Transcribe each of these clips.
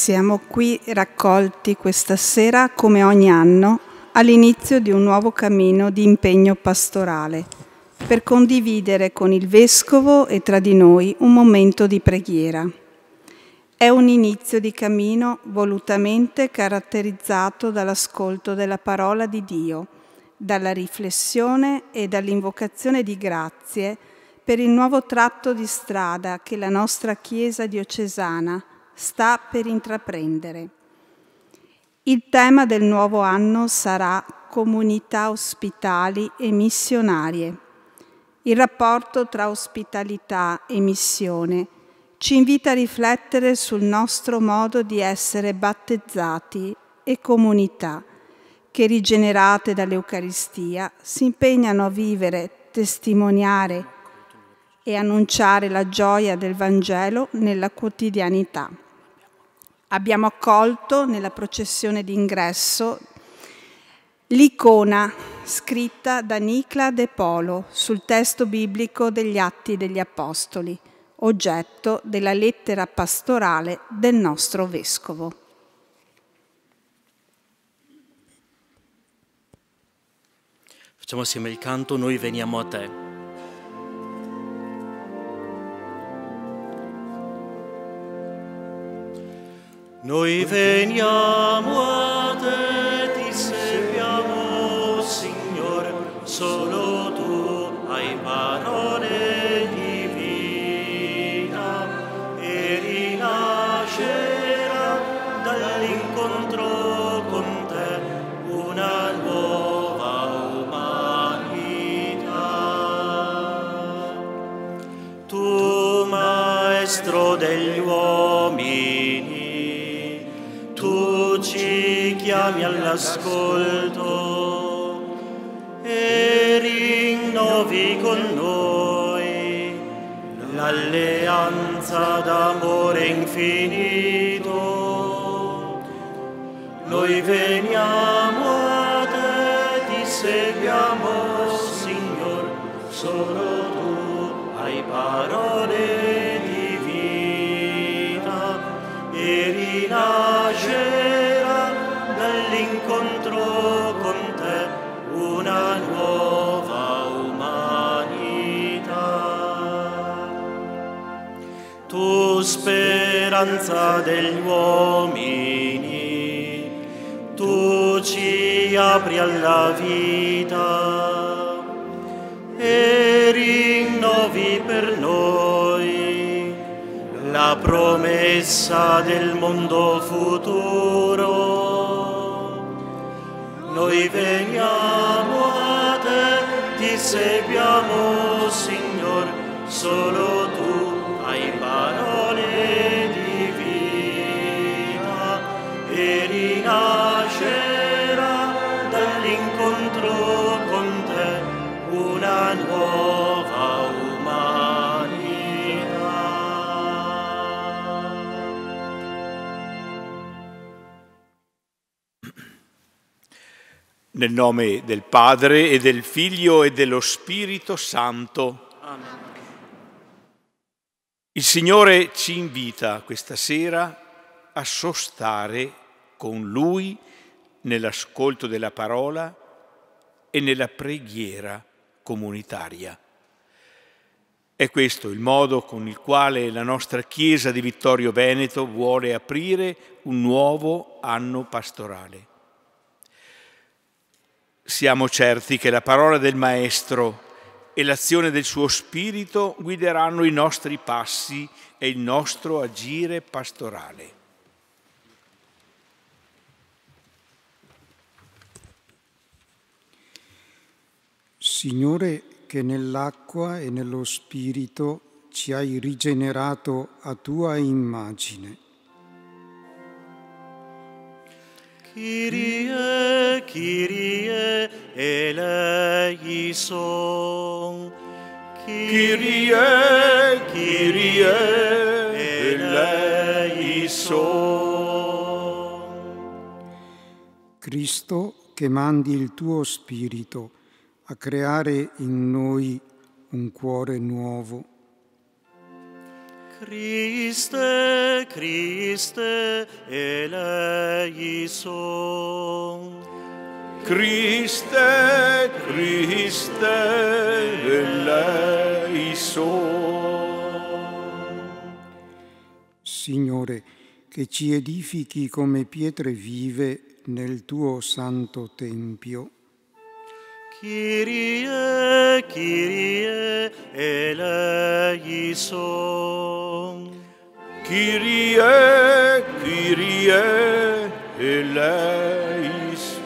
Siamo qui raccolti questa sera, come ogni anno, all'inizio di un nuovo cammino di impegno pastorale, per condividere con il Vescovo e tra di noi un momento di preghiera. È un inizio di cammino volutamente caratterizzato dall'ascolto della parola di Dio, dalla riflessione e dall'invocazione di grazie per il nuovo tratto di strada che la nostra Chiesa diocesana ha sta per intraprendere. Il tema del nuovo anno sarà comunità ospitali e missionarie. Il rapporto tra ospitalità e missione ci invita a riflettere sul nostro modo di essere battezzati e comunità che rigenerate dall'Eucaristia si impegnano a vivere, testimoniare e annunciare la gioia del Vangelo nella quotidianità abbiamo accolto nella processione d'ingresso l'icona scritta da Nicla De Polo sul testo biblico degli Atti degli Apostoli, oggetto della lettera pastorale del nostro Vescovo. Facciamo assieme il canto Noi veniamo a te. Noi veniamo a te, ti serviamo, Signore, solo tu hai parole l'ascolto e rinnovi con noi l'alleanza d'amore infinito. Noi veniamo a te, ti seguiamo, Signor, solo tu hai parole speranza degli uomini, tu ci apri alla vita e rinnovi per noi la promessa del mondo futuro. Noi veniamo a te, ti seguiamo Signor, solo tu Nel nome del Padre e del Figlio e dello Spirito Santo. Amen. Il Signore ci invita questa sera a sostare con Lui nell'ascolto della parola e nella preghiera comunitaria. È questo il modo con il quale la nostra Chiesa di Vittorio Veneto vuole aprire un nuovo anno pastorale. Siamo certi che la parola del Maestro e l'azione del suo Spirito guideranno i nostri passi e il nostro agire pastorale. Signore, che nell'acqua e nello Spirito ci hai rigenerato a tua immagine Kyrie, Kyrie, eleison. Kyrie, Kyrie, eleison. Cristo, che mandi il tuo spirito a creare in noi un cuore nuovo Christe, Christe, eleison. Christe, Christe, eleison. Signore, che ci edifichi come pietre vive nel tuo santo tempio Kyrie, Kyrie, eleison. Kyrie, Kyrie, eleison.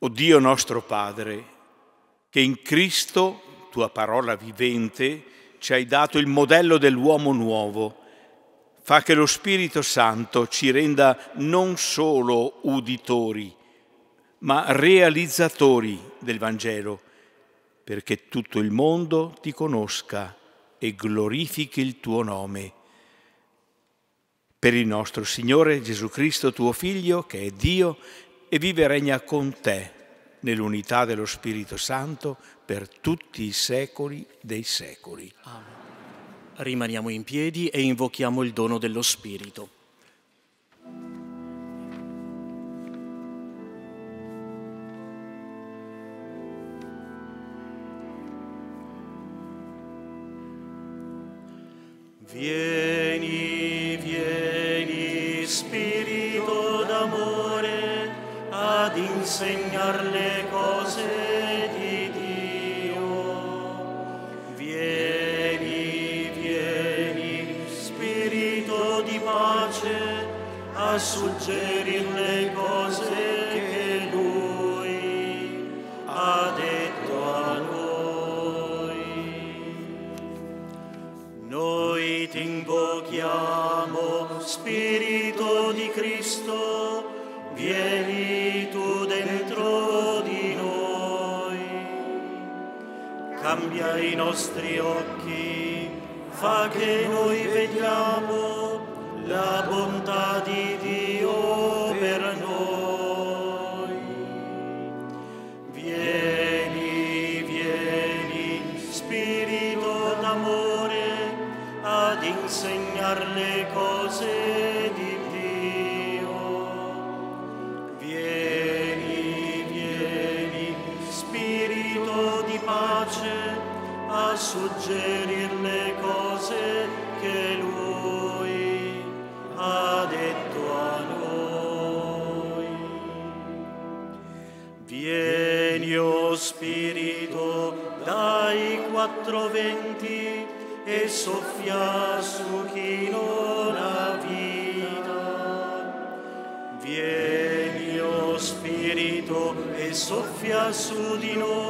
O Dio nostro Padre, che in Cristo, tua parola vivente, ci hai dato il modello dell'uomo nuovo, fa che lo Spirito Santo ci renda non solo uditori, ma realizzatori del Vangelo, perché tutto il mondo ti conosca e glorifichi il tuo nome. Per il nostro Signore Gesù Cristo, tuo Figlio, che è Dio, e vive e regna con te nell'unità dello Spirito Santo per tutti i secoli dei secoli. Amen rimaniamo in piedi e invochiamo il dono dello Spirito. Vieni, vieni, Spirito d'amore, ad insegnar le cose. suggerir le cose che Lui ha detto a noi. Noi ti invochiamo, Spirito di Cristo, vieni tu dentro di noi. Cambia i nostri occhi, fa che noi vediamo la bontà di soffia su chi non ha vita. Vieni, o oh Spirito, e soffia su di noi.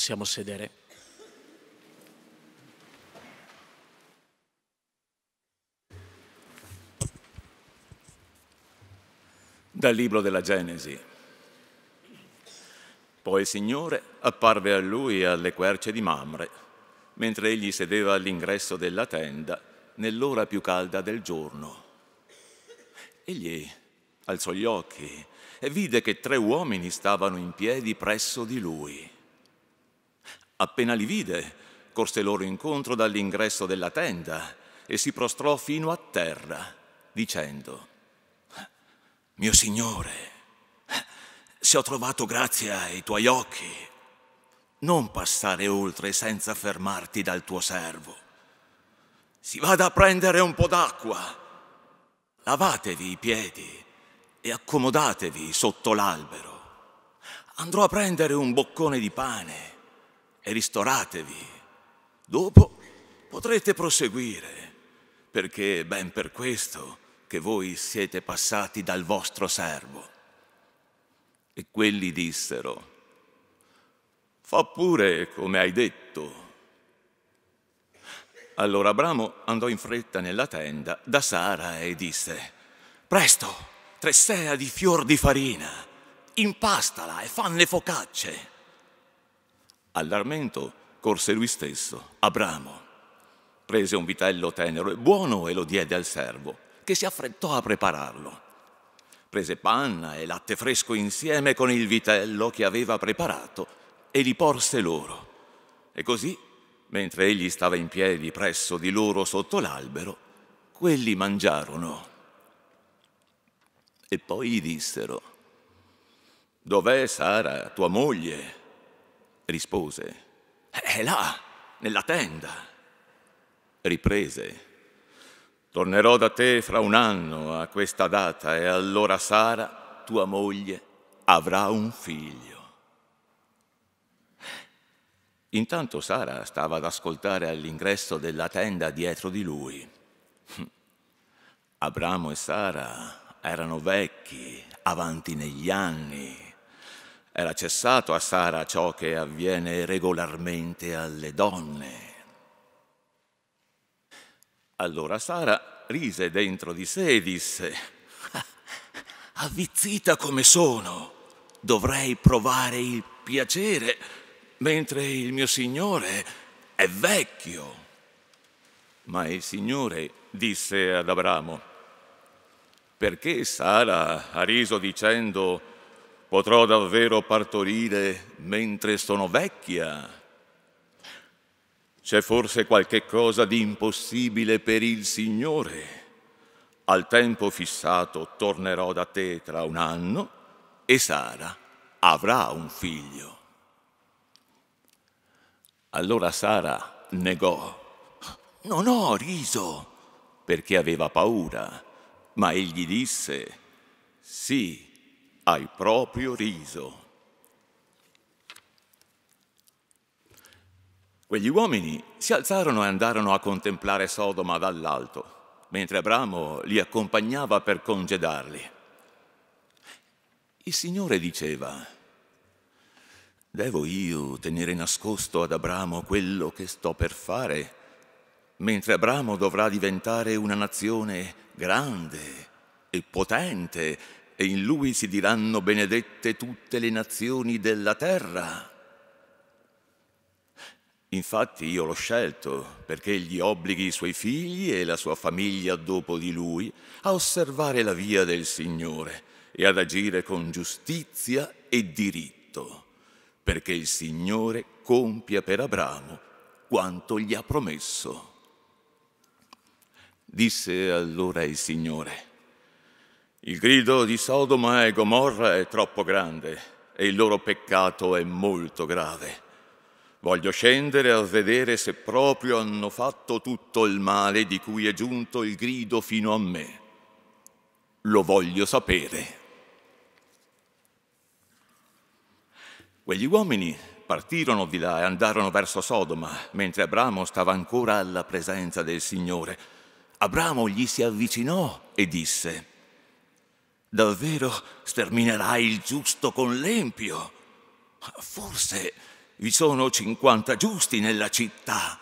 possiamo sedere. Dal libro della Genesi. Poi il Signore apparve a lui e alle querce di Mamre, mentre egli sedeva all'ingresso della tenda nell'ora più calda del giorno. Egli alzò gli occhi e vide che tre uomini stavano in piedi presso di lui. Appena li vide, corse loro incontro dall'ingresso della tenda e si prostrò fino a terra, dicendo, Mio Signore, se ho trovato grazia ai tuoi occhi, non passare oltre senza fermarti dal tuo servo. Si vada a prendere un po' d'acqua, lavatevi i piedi e accomodatevi sotto l'albero. Andrò a prendere un boccone di pane e ristoratevi. Dopo potrete proseguire, perché è ben per questo che voi siete passati dal vostro servo. E quelli dissero, fa pure come hai detto. Allora Abramo andò in fretta nella tenda da Sara e disse, presto, tressea di fior di farina, impastala e fanne focacce All'armento corse lui stesso, Abramo. Prese un vitello tenero e buono e lo diede al servo, che si affrettò a prepararlo. Prese panna e latte fresco insieme con il vitello che aveva preparato e li porse loro. E così, mentre egli stava in piedi presso di loro sotto l'albero, quelli mangiarono. E poi gli dissero, Dov'è Sara, tua moglie? rispose, è là, nella tenda. Riprese, tornerò da te fra un anno a questa data e allora Sara, tua moglie, avrà un figlio. Intanto Sara stava ad ascoltare all'ingresso della tenda dietro di lui. Abramo e Sara erano vecchi, avanti negli anni era cessato a Sara ciò che avviene regolarmente alle donne. Allora Sara rise dentro di sé e disse, ah, avvizzita come sono, dovrei provare il piacere, mentre il mio Signore è vecchio. Ma il Signore disse ad Abramo, perché Sara ha riso dicendo, potrò davvero partorire mentre sono vecchia? C'è forse qualche cosa di impossibile per il Signore? Al tempo fissato tornerò da te tra un anno e Sara avrà un figlio. Allora Sara negò. Non ho riso perché aveva paura, ma egli disse, sì, al proprio riso. Quegli uomini si alzarono e andarono a contemplare Sodoma dall'alto, mentre Abramo li accompagnava per congedarli. Il Signore diceva, devo io tenere nascosto ad Abramo quello che sto per fare, mentre Abramo dovrà diventare una nazione grande e potente e in lui si diranno benedette tutte le nazioni della terra. Infatti io l'ho scelto perché egli obblighi i suoi figli e la sua famiglia dopo di lui a osservare la via del Signore e ad agire con giustizia e diritto, perché il Signore compia per Abramo quanto gli ha promesso. Disse allora il Signore, il grido di Sodoma e Gomorra è troppo grande e il loro peccato è molto grave. Voglio scendere a vedere se proprio hanno fatto tutto il male di cui è giunto il grido fino a me. Lo voglio sapere. Quegli uomini partirono di là e andarono verso Sodoma, mentre Abramo stava ancora alla presenza del Signore. Abramo gli si avvicinò e disse, Davvero sterminerai il giusto con l'empio? Forse vi sono cinquanta giusti nella città.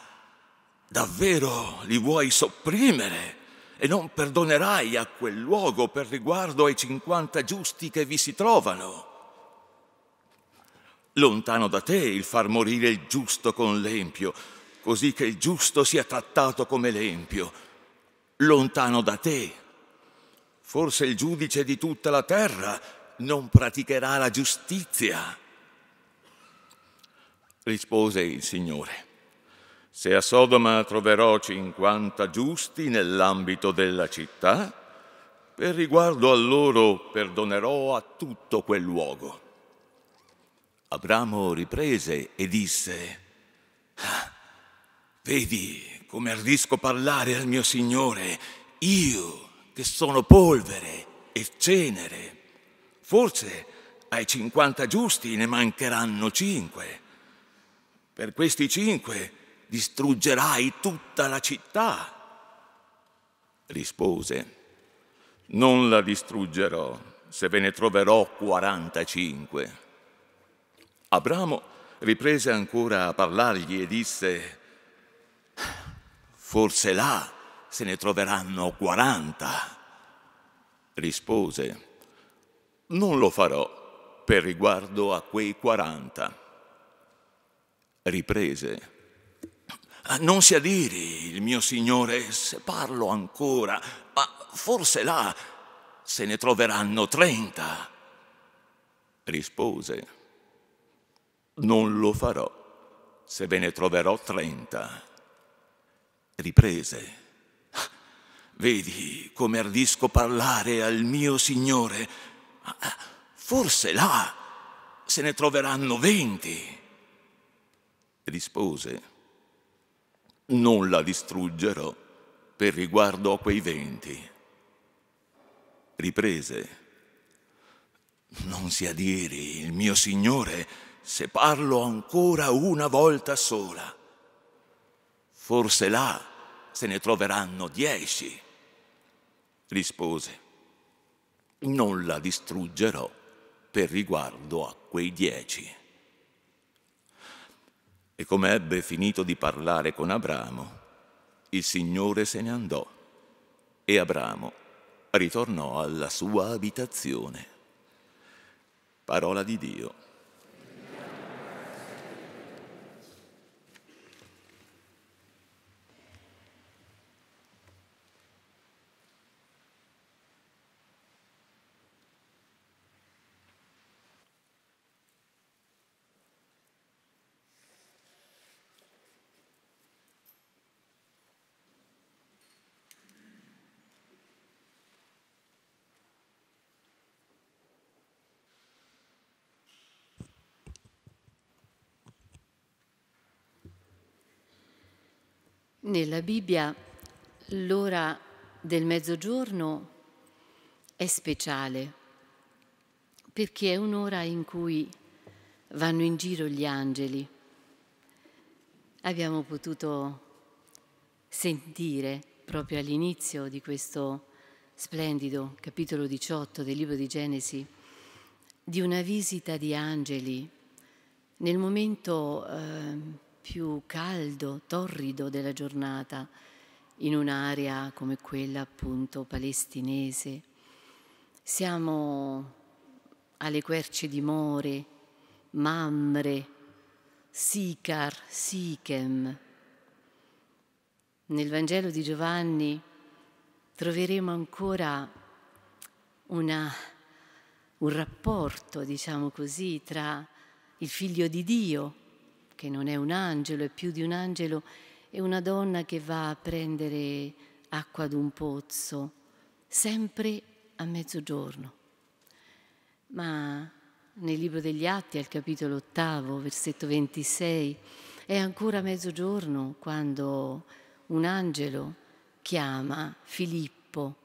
Davvero li vuoi sopprimere e non perdonerai a quel luogo per riguardo ai cinquanta giusti che vi si trovano? Lontano da te il far morire il giusto con l'empio, così che il giusto sia trattato come l'empio. Lontano da te Forse il giudice di tutta la terra non praticherà la giustizia. Rispose il Signore, se a Sodoma troverò 50 giusti nell'ambito della città, per riguardo a loro perdonerò a tutto quel luogo. Abramo riprese e disse, ah, vedi come ardisco parlare al mio Signore, io che sono polvere e cenere. Forse ai 50 giusti ne mancheranno 5. Per questi 5 distruggerai tutta la città. Rispose, non la distruggerò se ve ne troverò 45. Abramo riprese ancora a parlargli e disse, forse là se ne troveranno 40. Rispose, non lo farò per riguardo a quei 40. Riprese, non si adiri il mio Signore se parlo ancora, ma forse là se ne troveranno 30. Rispose, non lo farò se ve ne troverò 30. Riprese Vedi come ardisco parlare al mio Signore. Ah, ah, forse là se ne troveranno venti. Rispose, non la distruggerò per riguardo a quei venti. Riprese, non si adiri il mio Signore se parlo ancora una volta sola. Forse là se ne troveranno dieci rispose, non la distruggerò per riguardo a quei dieci. E come ebbe finito di parlare con Abramo, il Signore se ne andò e Abramo ritornò alla sua abitazione. Parola di Dio. Nella Bibbia l'ora del mezzogiorno è speciale perché è un'ora in cui vanno in giro gli angeli. Abbiamo potuto sentire proprio all'inizio di questo splendido capitolo 18 del libro di Genesi di una visita di angeli nel momento eh, più caldo, torrido della giornata, in un'area come quella appunto palestinese. Siamo alle querce di More, Mamre, Sicar, Sichem. Nel Vangelo di Giovanni troveremo ancora una, un rapporto, diciamo così, tra il figlio di Dio che non è un angelo, è più di un angelo, è una donna che va a prendere acqua ad un pozzo, sempre a mezzogiorno. Ma nel libro degli Atti, al capitolo ottavo, versetto 26, è ancora mezzogiorno quando un angelo chiama Filippo,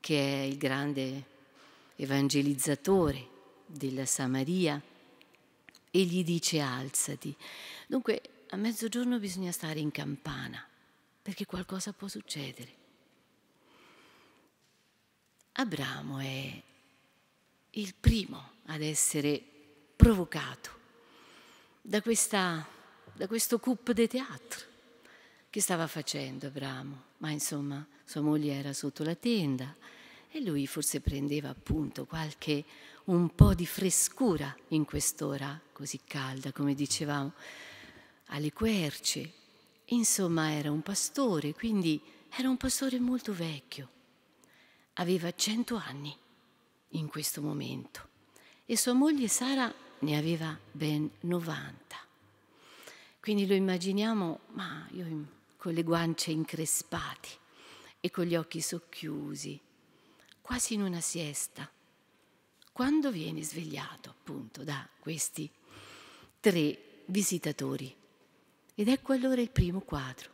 che è il grande evangelizzatore della Samaria, e gli dice alzati. Dunque a mezzogiorno bisogna stare in campana perché qualcosa può succedere. Abramo è il primo ad essere provocato da, questa, da questo coup de teatro che stava facendo Abramo, ma insomma sua moglie era sotto la tenda e lui forse prendeva appunto qualche un po' di frescura in quest'ora così calda, come dicevamo, alle querce. Insomma, era un pastore, quindi era un pastore molto vecchio. Aveva cento anni in questo momento e sua moglie Sara ne aveva ben 90. Quindi lo immaginiamo, ma io con le guance increspate e con gli occhi socchiusi, quasi in una siesta quando viene svegliato appunto da questi tre visitatori. Ed ecco allora il primo quadro,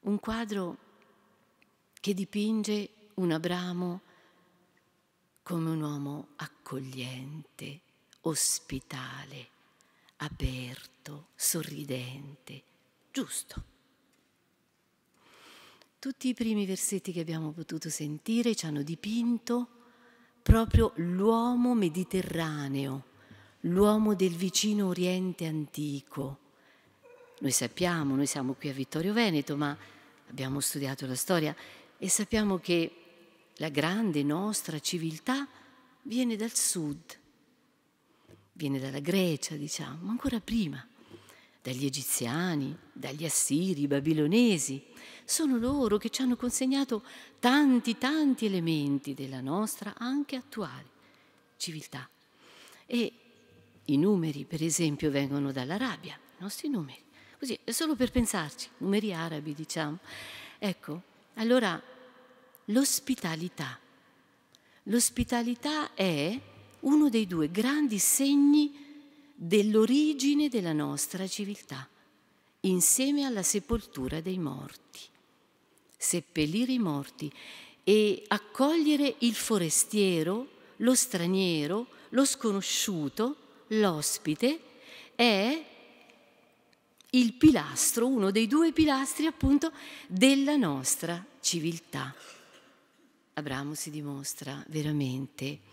un quadro che dipinge un Abramo come un uomo accogliente, ospitale, aperto, sorridente, giusto. Tutti i primi versetti che abbiamo potuto sentire ci hanno dipinto proprio l'uomo mediterraneo, l'uomo del vicino Oriente antico. Noi sappiamo, noi siamo qui a Vittorio Veneto, ma abbiamo studiato la storia e sappiamo che la grande nostra civiltà viene dal sud, viene dalla Grecia, diciamo, ancora prima dagli egiziani, dagli assiri, i babilonesi. Sono loro che ci hanno consegnato tanti, tanti elementi della nostra, anche attuale, civiltà. E i numeri, per esempio, vengono dall'Arabia, i nostri numeri. Così, è solo per pensarci, numeri arabi, diciamo. Ecco, allora, l'ospitalità. L'ospitalità è uno dei due grandi segni dell'origine della nostra civiltà, insieme alla sepoltura dei morti. Seppellire i morti e accogliere il forestiero, lo straniero, lo sconosciuto, l'ospite, è il pilastro, uno dei due pilastri appunto della nostra civiltà. Abramo si dimostra veramente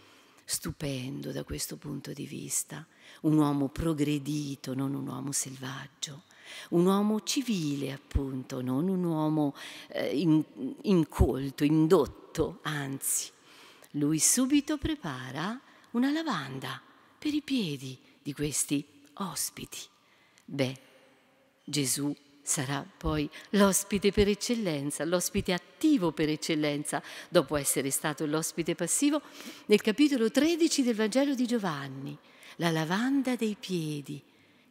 stupendo da questo punto di vista, un uomo progredito, non un uomo selvaggio, un uomo civile appunto, non un uomo eh, in, incolto, indotto, anzi. Lui subito prepara una lavanda per i piedi di questi ospiti. Beh, Gesù sarà poi l'ospite per eccellenza, l'ospite attivo per eccellenza, dopo essere stato l'ospite passivo, nel capitolo 13 del Vangelo di Giovanni, la lavanda dei piedi.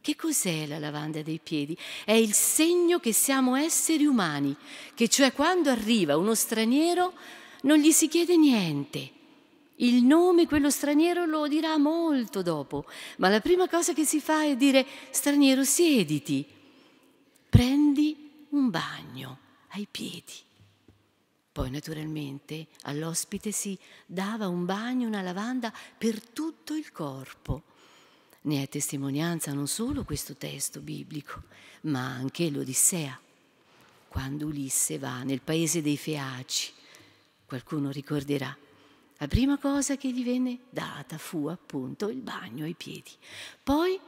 Che cos'è la lavanda dei piedi? È il segno che siamo esseri umani, che cioè quando arriva uno straniero non gli si chiede niente. Il nome, quello straniero, lo dirà molto dopo, ma la prima cosa che si fa è dire straniero siediti prendi un bagno ai piedi. Poi naturalmente all'ospite si dava un bagno, una lavanda per tutto il corpo. Ne è testimonianza non solo questo testo biblico, ma anche l'Odissea, quando Ulisse va nel paese dei Feaci. Qualcuno ricorderà, la prima cosa che gli venne data fu appunto il bagno ai piedi. Poi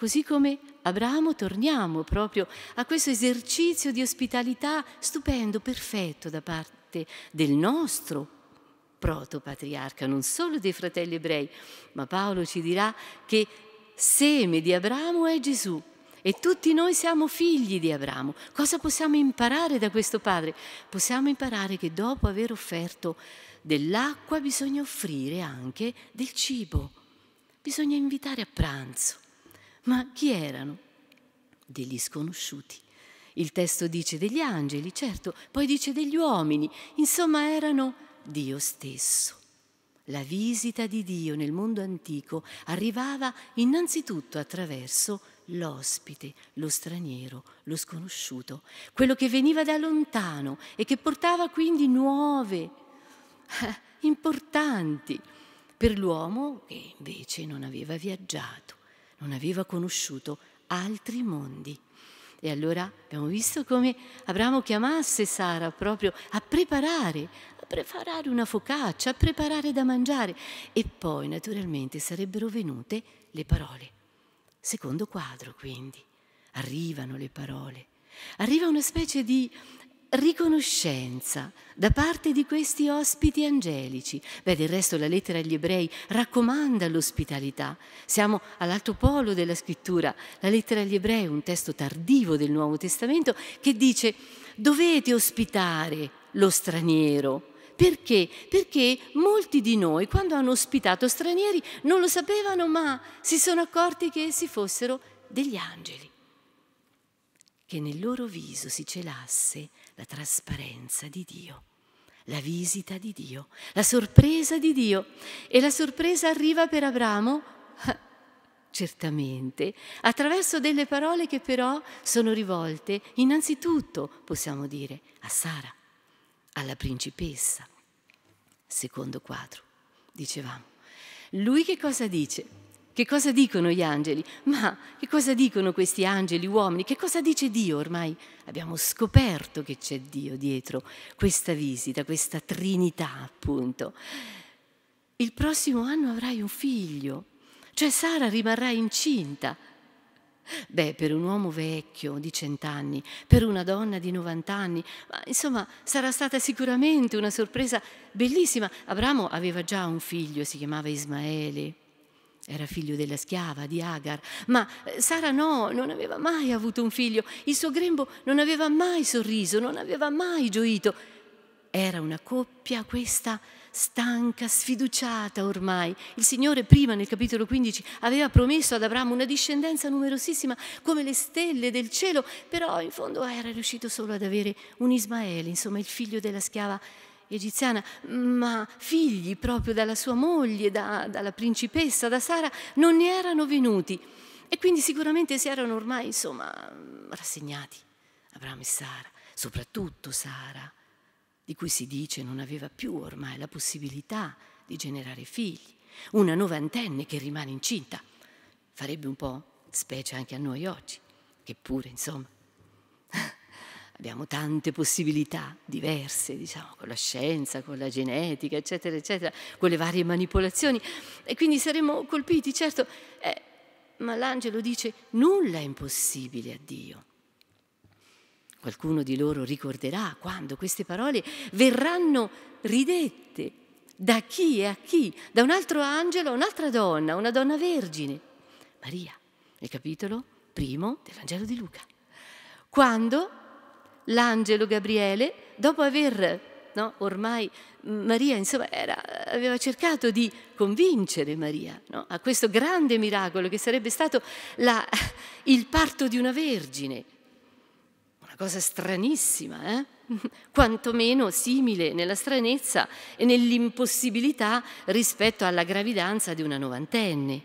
Così come Abramo torniamo proprio a questo esercizio di ospitalità stupendo, perfetto da parte del nostro protopatriarca, non solo dei fratelli ebrei, ma Paolo ci dirà che seme di Abramo è Gesù e tutti noi siamo figli di Abramo. Cosa possiamo imparare da questo padre? Possiamo imparare che dopo aver offerto dell'acqua bisogna offrire anche del cibo, bisogna invitare a pranzo. Ma chi erano? Degli sconosciuti. Il testo dice degli angeli, certo, poi dice degli uomini, insomma erano Dio stesso. La visita di Dio nel mondo antico arrivava innanzitutto attraverso l'ospite, lo straniero, lo sconosciuto, quello che veniva da lontano e che portava quindi nuove, importanti, per l'uomo che invece non aveva viaggiato non aveva conosciuto altri mondi. E allora abbiamo visto come Abramo chiamasse Sara proprio a preparare, a preparare una focaccia, a preparare da mangiare. E poi naturalmente sarebbero venute le parole. Secondo quadro quindi. Arrivano le parole. Arriva una specie di riconoscenza da parte di questi ospiti angelici. Beh, del resto la lettera agli ebrei raccomanda l'ospitalità. Siamo all'alto polo della scrittura. La lettera agli ebrei è un testo tardivo del Nuovo Testamento che dice dovete ospitare lo straniero. Perché? Perché molti di noi quando hanno ospitato stranieri non lo sapevano ma si sono accorti che essi fossero degli angeli. Che nel loro viso si celasse la trasparenza di Dio, la visita di Dio, la sorpresa di Dio. E la sorpresa arriva per Abramo, certamente, attraverso delle parole che però sono rivolte innanzitutto, possiamo dire, a Sara, alla principessa. Secondo quadro, dicevamo. Lui che cosa dice? Che cosa dicono gli angeli? Ma che cosa dicono questi angeli, uomini? Che cosa dice Dio ormai? Abbiamo scoperto che c'è Dio dietro questa visita, questa Trinità appunto. Il prossimo anno avrai un figlio, cioè Sara rimarrà incinta. Beh, per un uomo vecchio di cent'anni, per una donna di 90 anni, ma insomma sarà stata sicuramente una sorpresa bellissima. Abramo aveva già un figlio, si chiamava Ismaele. Era figlio della schiava, di Agar, ma eh, Sara no, non aveva mai avuto un figlio, il suo grembo non aveva mai sorriso, non aveva mai gioito. Era una coppia questa stanca, sfiduciata ormai. Il Signore prima nel capitolo 15 aveva promesso ad Abramo una discendenza numerosissima come le stelle del cielo, però in fondo era riuscito solo ad avere un Ismaele, insomma il figlio della schiava egiziana, ma figli proprio dalla sua moglie, da, dalla principessa, da Sara, non ne erano venuti. E quindi sicuramente si erano ormai, insomma, rassegnati, Abramo e Sara, soprattutto Sara, di cui si dice non aveva più ormai la possibilità di generare figli. Una novantenne che rimane incinta farebbe un po' specie anche a noi oggi, che pure, insomma abbiamo tante possibilità diverse, diciamo, con la scienza, con la genetica, eccetera, eccetera, con le varie manipolazioni e quindi saremo colpiti, certo, eh, ma l'angelo dice nulla è impossibile a Dio. Qualcuno di loro ricorderà quando queste parole verranno ridette da chi e a chi? Da un altro angelo, a un'altra donna, una donna vergine, Maria, nel capitolo primo del Vangelo di Luca. Quando l'angelo Gabriele, dopo aver, no, ormai Maria insomma, era, aveva cercato di convincere Maria no, a questo grande miracolo che sarebbe stato la, il parto di una vergine, una cosa stranissima, eh? quantomeno simile nella stranezza e nell'impossibilità rispetto alla gravidanza di una novantenne.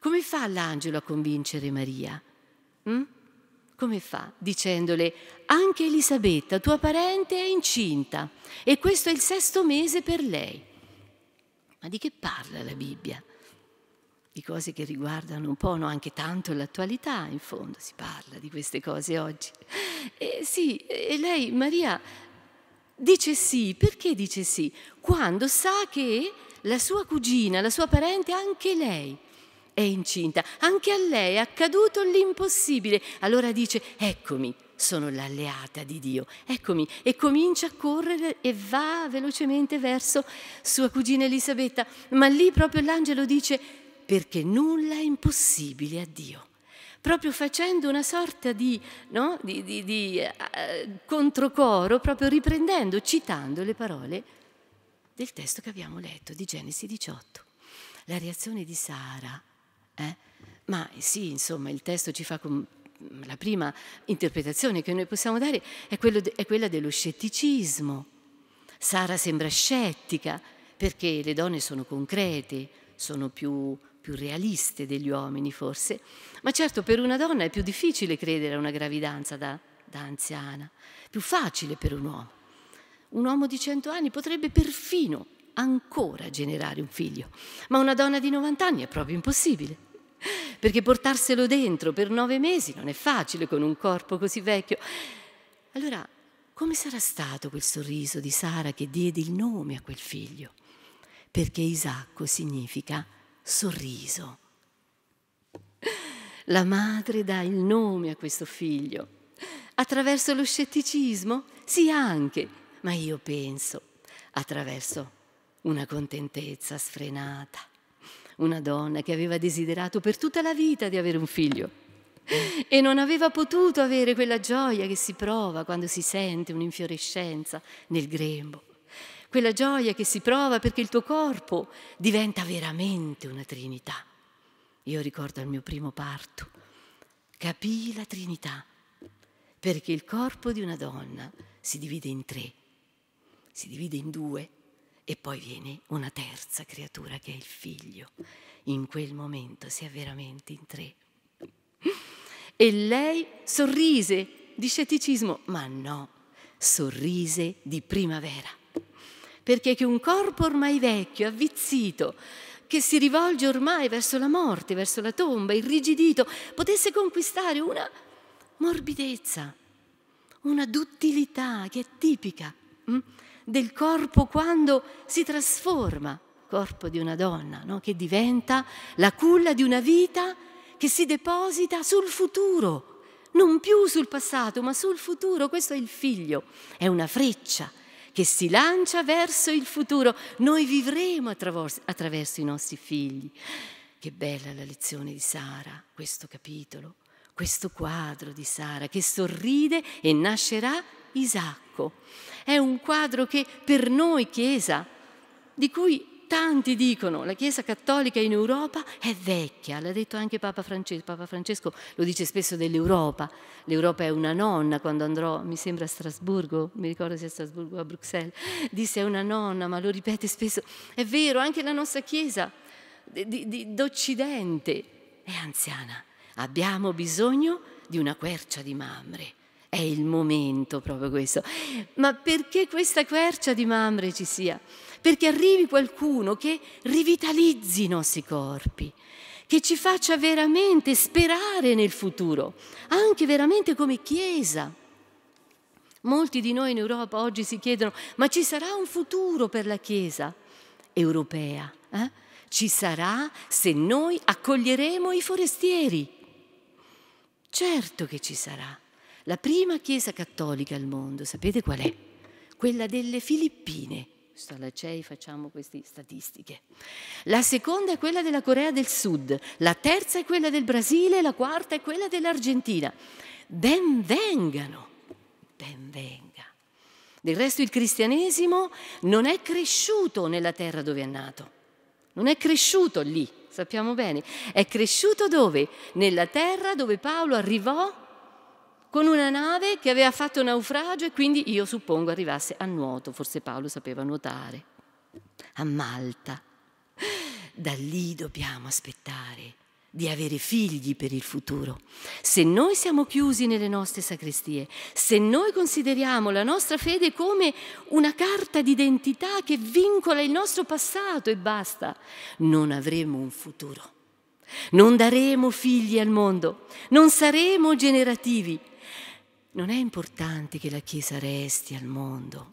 Come fa l'angelo a convincere Maria? Mm? come fa? Dicendole, anche Elisabetta, tua parente, è incinta e questo è il sesto mese per lei. Ma di che parla la Bibbia? Di cose che riguardano un po', no? anche tanto l'attualità, in fondo si parla di queste cose oggi. E eh, sì, e lei, Maria, dice sì, perché dice sì? Quando sa che la sua cugina, la sua parente, anche lei, è incinta, anche a lei è accaduto l'impossibile. Allora dice, eccomi, sono l'alleata di Dio, eccomi, e comincia a correre e va velocemente verso sua cugina Elisabetta, ma lì proprio l'angelo dice, perché nulla è impossibile a Dio proprio facendo una sorta di, no? di, di, di uh, controcoro, proprio riprendendo, citando le parole del testo che abbiamo letto di Genesi 18. La reazione di Sara eh? Ma sì, insomma, il testo ci fa... la prima interpretazione che noi possiamo dare è, de è quella dello scetticismo. Sara sembra scettica perché le donne sono concrete, sono più più realiste degli uomini forse, ma certo per una donna è più difficile credere a una gravidanza da, da, anziana, più facile per un uomo. Un uomo di cento anni potrebbe perfino ancora generare un figlio, ma una donna di 90 anni è proprio impossibile. Perché portarselo dentro per nove mesi non è facile con un corpo così vecchio. Allora, come sarà stato quel sorriso di Sara che diede il nome a quel figlio? Perché Isacco significa sorriso. La madre dà il nome a questo figlio. Attraverso lo scetticismo? Sì, anche, ma io penso attraverso una contentezza sfrenata, una donna che aveva desiderato per tutta la vita di avere un figlio e non aveva potuto avere quella gioia che si prova quando si sente un'infiorescenza nel grembo, quella gioia che si prova perché il tuo corpo diventa veramente una Trinità. Io ricordo al mio primo parto, capii la Trinità perché il corpo di una donna si divide in tre, si divide in due e poi viene una terza creatura che è il figlio. In quel momento si è veramente in tre. E lei sorrise di scetticismo, ma no, sorrise di primavera. Perché che un corpo ormai vecchio, avvizzito, che si rivolge ormai verso la morte, verso la tomba, irrigidito, potesse conquistare una morbidezza, una duttilità che è tipica. Hm? del corpo quando si trasforma, corpo di una donna, no? che diventa la culla di una vita che si deposita sul futuro, non più sul passato, ma sul futuro. Questo è il figlio, è una freccia che si lancia verso il futuro. Noi vivremo attraverso, attraverso i nostri figli. Che bella la lezione di Sara, questo capitolo, questo quadro di Sara che sorride e nascerà Isacco. È un quadro che per noi Chiesa, di cui tanti dicono la Chiesa cattolica in Europa è vecchia, l'ha detto anche Papa Francesco, Papa Francesco lo dice spesso dell'Europa, l'Europa è una nonna, quando andrò, mi sembra a Strasburgo, mi ricordo se a Strasburgo o a Bruxelles, disse è una nonna, ma lo ripete spesso, è vero, anche la nostra Chiesa d'Occidente è anziana, abbiamo bisogno di una quercia di mamre è il momento proprio questo. Ma perché questa quercia di mamre ci sia? Perché arrivi qualcuno che rivitalizzi i nostri corpi, che ci faccia veramente sperare nel futuro, anche veramente come Chiesa. Molti di noi in Europa oggi si chiedono, ma ci sarà un futuro per la Chiesa europea? Eh? Ci sarà se noi accoglieremo i forestieri? Certo che ci sarà. La prima chiesa cattolica al mondo, sapete qual è? Quella delle Filippine. Questo alla CEI facciamo queste statistiche. La seconda è quella della Corea del Sud, la terza è quella del Brasile, la quarta è quella dell'Argentina. Ben vengano, ben venga. Del resto il cristianesimo non è cresciuto nella terra dove è nato, non è cresciuto lì, sappiamo bene, è cresciuto dove? Nella terra dove Paolo arrivò con una nave che aveva fatto naufragio e quindi io suppongo arrivasse a nuoto, forse Paolo sapeva nuotare, a Malta. Da lì dobbiamo aspettare di avere figli per il futuro. Se noi siamo chiusi nelle nostre sacrestie, se noi consideriamo la nostra fede come una carta d'identità che vincola il nostro passato e basta, non avremo un futuro. Non daremo figli al mondo, non saremo generativi, non è importante che la Chiesa resti al mondo,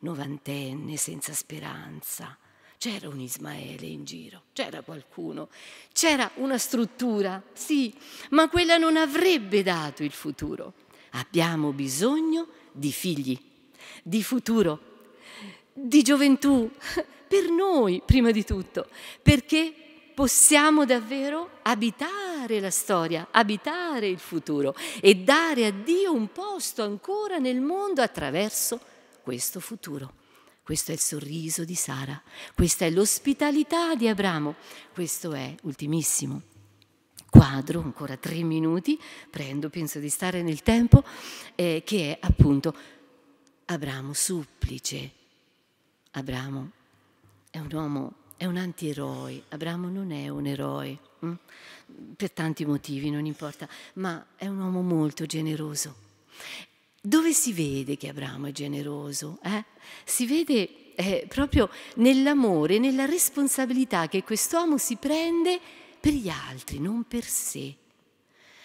novantenne, senza speranza. C'era un Ismaele in giro, c'era qualcuno, c'era una struttura, sì, ma quella non avrebbe dato il futuro. Abbiamo bisogno di figli, di futuro, di gioventù, per noi prima di tutto, perché possiamo davvero abitare la storia, abitare il futuro e dare a Dio un posto ancora nel mondo attraverso questo futuro. Questo è il sorriso di Sara, questa è l'ospitalità di Abramo, questo è, ultimissimo, quadro, ancora tre minuti, prendo, penso di stare nel tempo, eh, che è appunto Abramo supplice. Abramo è un uomo è un antieroe, Abramo non è un eroe, mh? Mm? per tanti motivi, non importa, ma è un uomo molto generoso. Dove si vede che Abramo è generoso? Eh? Si vede eh, proprio nell'amore, nella responsabilità che quest'uomo si prende per gli altri, non per sé.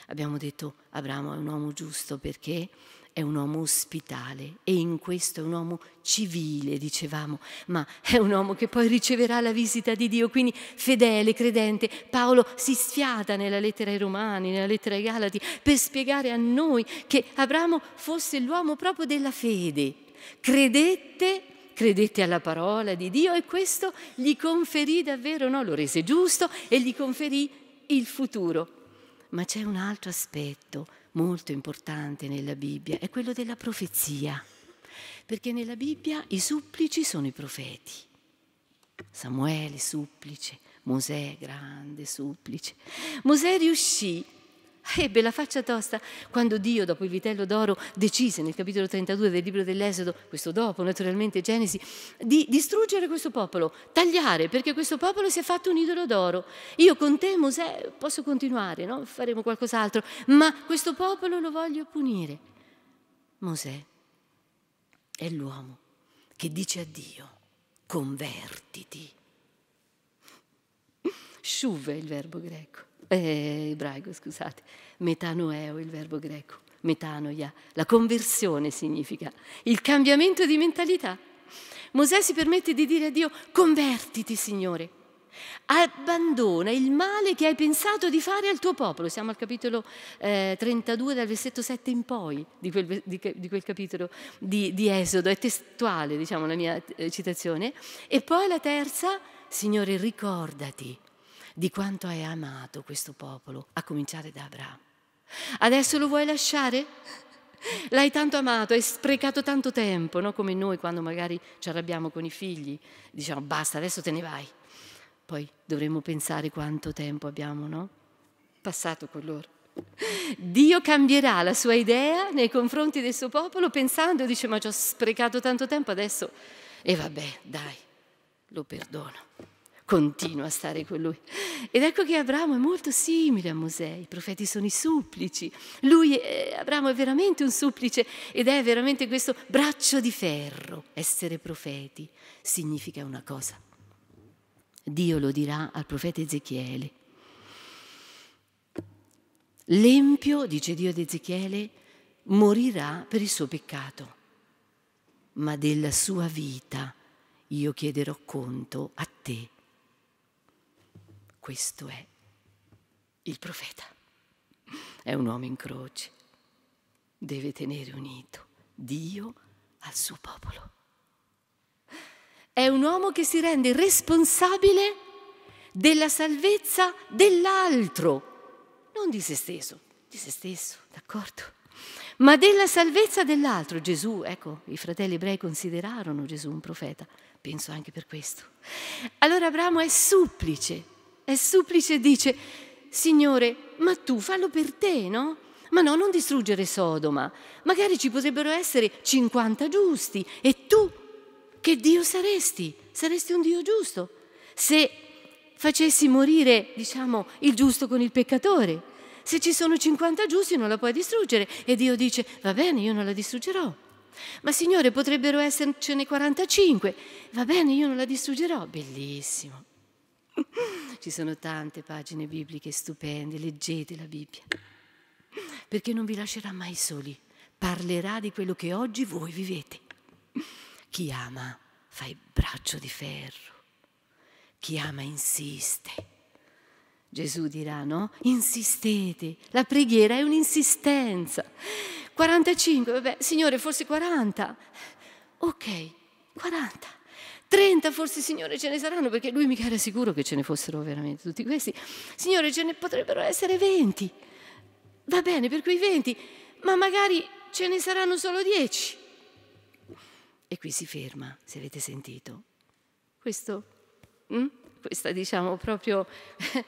Abbiamo detto Abramo è un uomo giusto perché è un uomo ospitale e in questo è un uomo civile, dicevamo, ma è un uomo che poi riceverà la visita di Dio, quindi fedele, credente. Paolo si sfiata nella lettera ai Romani, nella lettera ai Galati, per spiegare a noi che Abramo fosse l'uomo proprio della fede. Credette credette alla parola di Dio e questo gli conferì davvero, no? lo rese giusto e gli conferì il futuro. Ma c'è un altro aspetto molto importante nella Bibbia è quello della profezia, perché nella Bibbia i supplici sono i profeti. Samuele supplice, Mosè grande supplice. Mosè riuscì ebbe la faccia tosta quando Dio, dopo il vitello d'oro, decise nel capitolo 32 del libro dell'Esodo, questo dopo naturalmente Genesi, di distruggere questo popolo, tagliare perché questo popolo si è fatto un idolo d'oro. Io con te, Mosè, posso continuare, no? faremo qualcos'altro, ma questo popolo lo voglio punire. Mosè è l'uomo che dice a Dio, convertiti. Shuv è il verbo greco eh, ebraico, scusate, metanoeo il verbo greco, metanoia. La conversione significa il cambiamento di mentalità. Mosè si permette di dire a Dio, convertiti Signore, abbandona il male che hai pensato di fare al tuo popolo. Siamo al capitolo eh, 32 dal versetto 7 in poi di quel, di, di quel capitolo di, di, Esodo, è testuale diciamo la mia eh, citazione. E poi la terza, Signore ricordati di quanto hai amato questo popolo, a cominciare da Abramo. Adesso lo vuoi lasciare? L'hai tanto amato, hai sprecato tanto tempo, no? come noi quando magari ci arrabbiamo con i figli, diciamo basta, adesso te ne vai. Poi dovremmo pensare quanto tempo abbiamo no? passato con loro. Dio cambierà la sua idea nei confronti del suo popolo pensando, dice ma ci ho sprecato tanto tempo, adesso... E vabbè, dai, lo perdono continua a stare con lui. Ed ecco che Abramo è molto simile a Mosè, i profeti sono i supplici, lui, è, Abramo è veramente un supplice ed è veramente questo braccio di ferro. Essere profeti significa una cosa. Dio lo dirà al profeta Ezechiele. L'empio, dice Dio ad Ezechiele, morirà per il suo peccato, ma della sua vita io chiederò conto a te questo è il profeta. È un uomo in croce. Deve tenere unito Dio al suo popolo. È un uomo che si rende responsabile della salvezza dell'altro, non di se stesso, di se stesso, d'accordo? Ma della salvezza dell'altro. Gesù, ecco, i fratelli ebrei considerarono Gesù un profeta, penso anche per questo. Allora Abramo è supplice è supplice e dice, Signore, ma tu fallo per te, no? Ma no, non distruggere Sodoma. Magari ci potrebbero essere 50 giusti e tu che Dio saresti? Saresti un Dio giusto se facessi morire, diciamo, il giusto con il peccatore. Se ci sono 50 giusti non la puoi distruggere e Dio dice, va bene, io non la distruggerò. Ma Signore, potrebbero essercene 45. Va bene, io non la distruggerò. Bellissimo. Ci sono tante pagine bibliche stupende, leggete la Bibbia, perché non vi lascerà mai soli, parlerà di quello che oggi voi vivete. Chi ama fa il braccio di ferro, chi ama insiste. Gesù dirà, no? Insistete, la preghiera è un'insistenza. 45, vabbè, Signore, forse 40. Ok, 40. 30 forse Signore ce ne saranno perché lui mica era sicuro che ce ne fossero veramente tutti questi. Signore ce ne potrebbero essere 20. Va bene per quei 20, ma magari ce ne saranno solo 10. E qui si ferma, se avete sentito. Questo, hm? questa diciamo proprio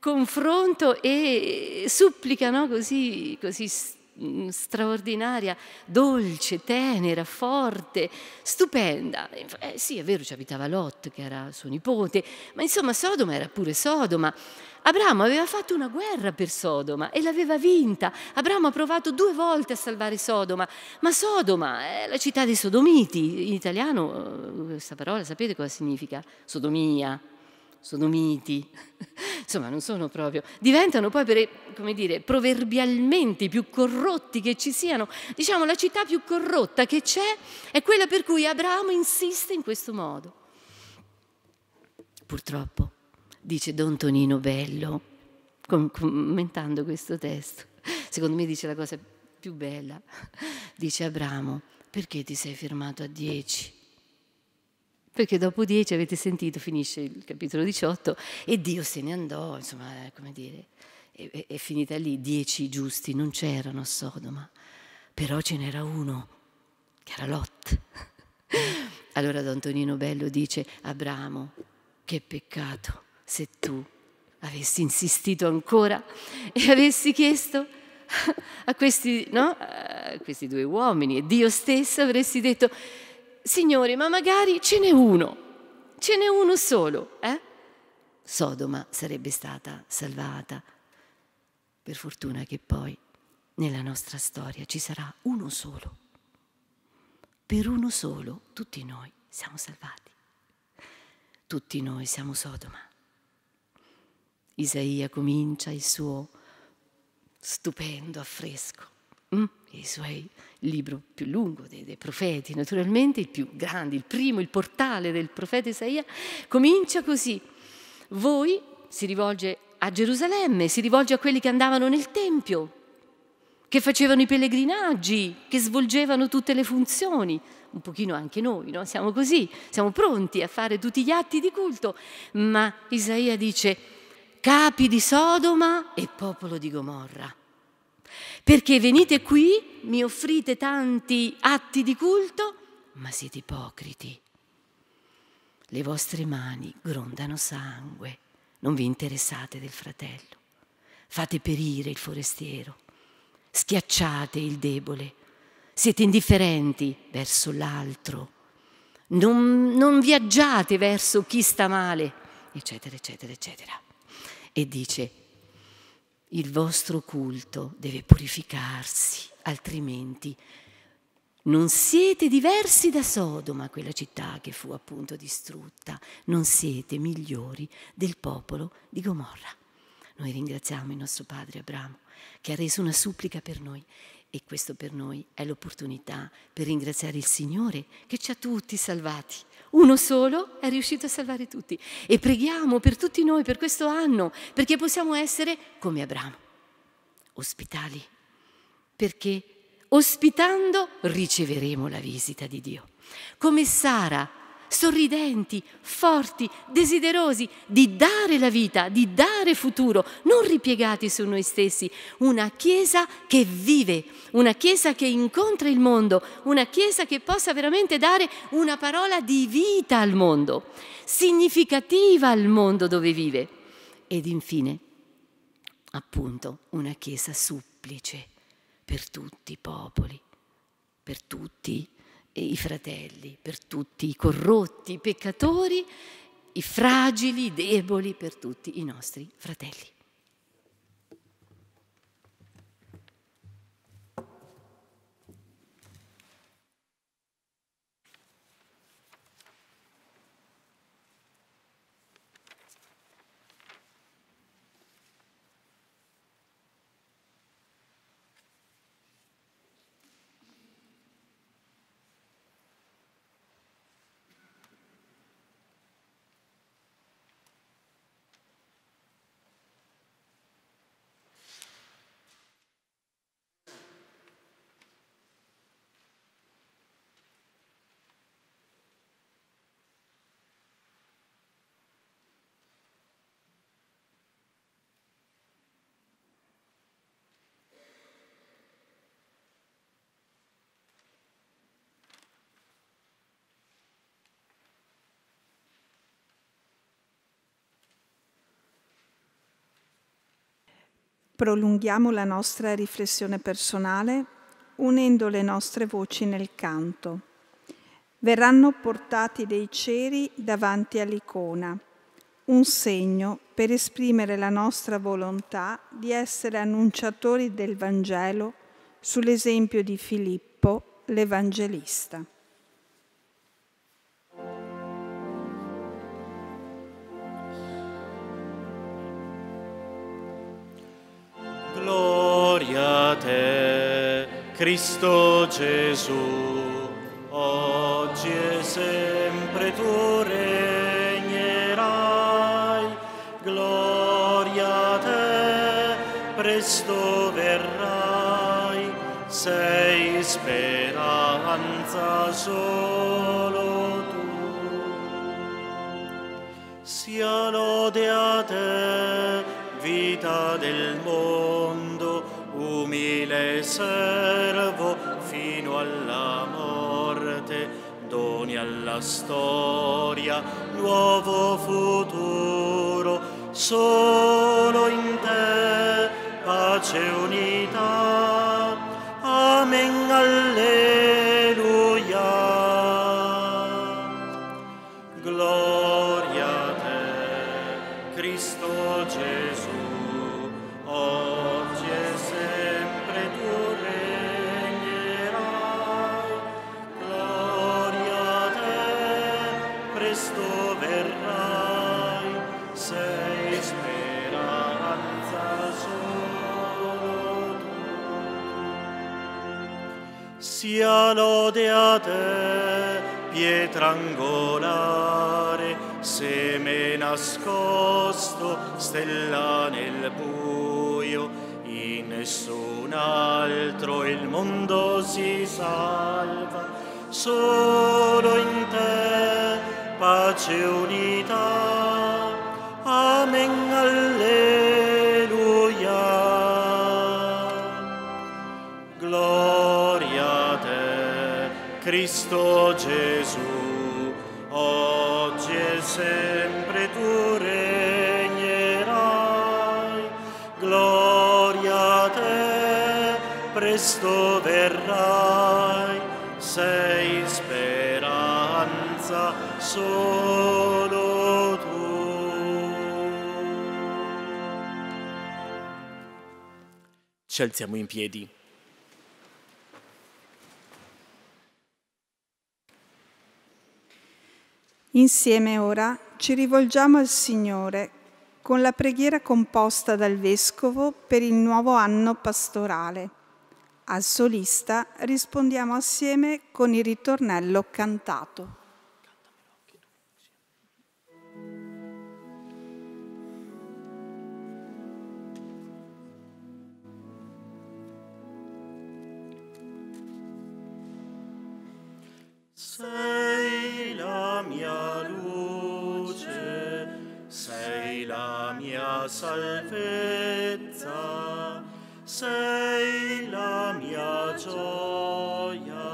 confronto e supplica no? così, così Mm, straordinaria, dolce, tenera, forte, stupenda. Eh, sì, è vero, ci abitava Lot, che era suo nipote, ma insomma Sodoma era pure Sodoma. Abramo aveva fatto una guerra per Sodoma e l'aveva vinta. Abramo ha provato due volte a salvare Sodoma, ma Sodoma è la città dei sodomiti. In italiano eh, questa parola sapete cosa significa? Sodomia, sono miti, insomma non sono proprio, diventano poi per, come dire, proverbialmente i più corrotti che ci siano. Diciamo la città più corrotta che c'è è quella per cui Abramo insiste in questo modo. Purtroppo, dice Don Tonino Bello, commentando questo testo, secondo me dice la cosa più bella, dice Abramo, perché ti sei fermato a dieci? Perché dopo 10 avete sentito, finisce il capitolo 18 e Dio se ne andò, insomma, eh, come dire, è, è finita lì. Dieci giusti non c'erano a Sodoma, però ce n'era uno, che era Lot. Allora Don Tonino Bello dice, Abramo, che peccato se tu avessi insistito ancora e avessi chiesto a questi, no? a questi due uomini e Dio stesso avresti detto Signore, ma magari ce n'è uno, ce n'è uno solo, eh? Sodoma sarebbe stata salvata. Per fortuna che poi nella nostra storia ci sarà uno solo. Per uno solo tutti noi siamo salvati. Tutti noi siamo Sodoma. Isaia comincia il suo stupendo affresco Mm. i suoi libro più lungo dei, dei, profeti, naturalmente il più grande, il primo, il portale del profeta Isaia, comincia così. Voi si rivolge a Gerusalemme, si rivolge a quelli che andavano nel Tempio, che facevano i pellegrinaggi, che svolgevano tutte le funzioni, un pochino anche noi, no? siamo così, siamo pronti a fare tutti gli atti di culto, ma Isaia dice capi di Sodoma e popolo di Gomorra perché venite qui, mi offrite tanti atti di culto, ma siete ipocriti. Le vostre mani grondano sangue, non vi interessate del fratello. Fate perire il forestiero, schiacciate il debole, siete indifferenti verso l'altro, non, non viaggiate verso chi sta male, eccetera, eccetera, eccetera. E dice, il vostro culto deve purificarsi, altrimenti non siete diversi da Sodoma, quella città che fu appunto distrutta, non siete migliori del popolo di Gomorra. Noi ringraziamo il nostro padre Abramo che ha reso una supplica per noi e questo per noi è l'opportunità per ringraziare il Signore che ci ha tutti salvati uno solo è riuscito a salvare tutti. E preghiamo per tutti noi, per questo anno, perché possiamo essere come Abramo, ospitali, perché ospitando riceveremo la visita di Dio. Come Sara sorridenti, forti, desiderosi di dare la vita, di dare futuro, non ripiegati su noi stessi, una Chiesa che vive, una Chiesa che incontra il mondo, una Chiesa che possa veramente dare una parola di vita al mondo, significativa al mondo dove vive. Ed infine, appunto, una Chiesa supplice per tutti i popoli, per tutti i popoli i fratelli, per tutti i corrotti, i peccatori, i fragili, i deboli, per tutti i nostri fratelli. prolunghiamo la nostra riflessione personale unendo le nostre voci nel canto. Verranno portati dei ceri davanti all'icona, un segno per esprimere la nostra volontà di essere annunciatori del Vangelo sull'esempio di Filippo, l'Evangelista. Cristo Gesù, oggi e sempre tu regnerai, gloria a te, presto verrai, sei speranza solo tu. Sia lode a te, vita del mondo, servo fino alla morte, doni alla storia nuovo futuro, solo in te pace e unità. Amen, alleluia. Gloria a te, Cristo Gesù. sia lode a te, pietra angolare, seme nascosto, stella nel buio, in nessun altro il mondo si salva, solo in te pace e unità. presto verrai, sei speranza solo tu. Ci alziamo in piedi. Insieme ora ci rivolgiamo al Signore con la preghiera composta dal Vescovo per il nuovo anno pastorale. Al solista rispondiamo assieme con il ritornello cantato. Sei la mia luce, sei la mia salvezza sei la mia gioia.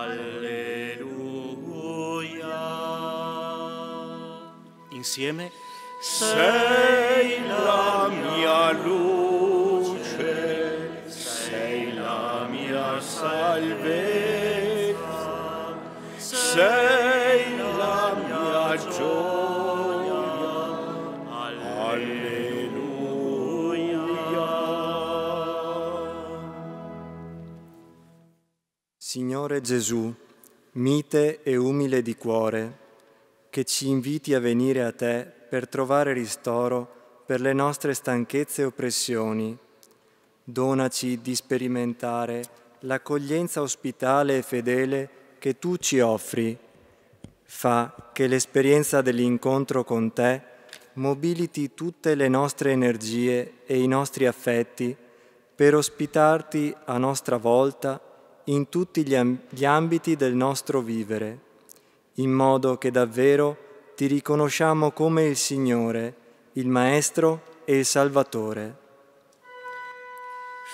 Alleluia. Insieme. Sei la mia luce, sei la mia salvezza. Sei Signore Gesù, mite e umile di cuore, che ci inviti a venire a te per trovare ristoro per le nostre stanchezze e oppressioni. Donaci di sperimentare l'accoglienza ospitale e fedele che tu ci offri. Fa che l'esperienza dell'incontro con te mobiliti tutte le nostre energie e i nostri affetti per ospitarti a nostra volta in tutti gli ambiti del nostro vivere, in modo che davvero ti riconosciamo come il Signore, il Maestro e il Salvatore.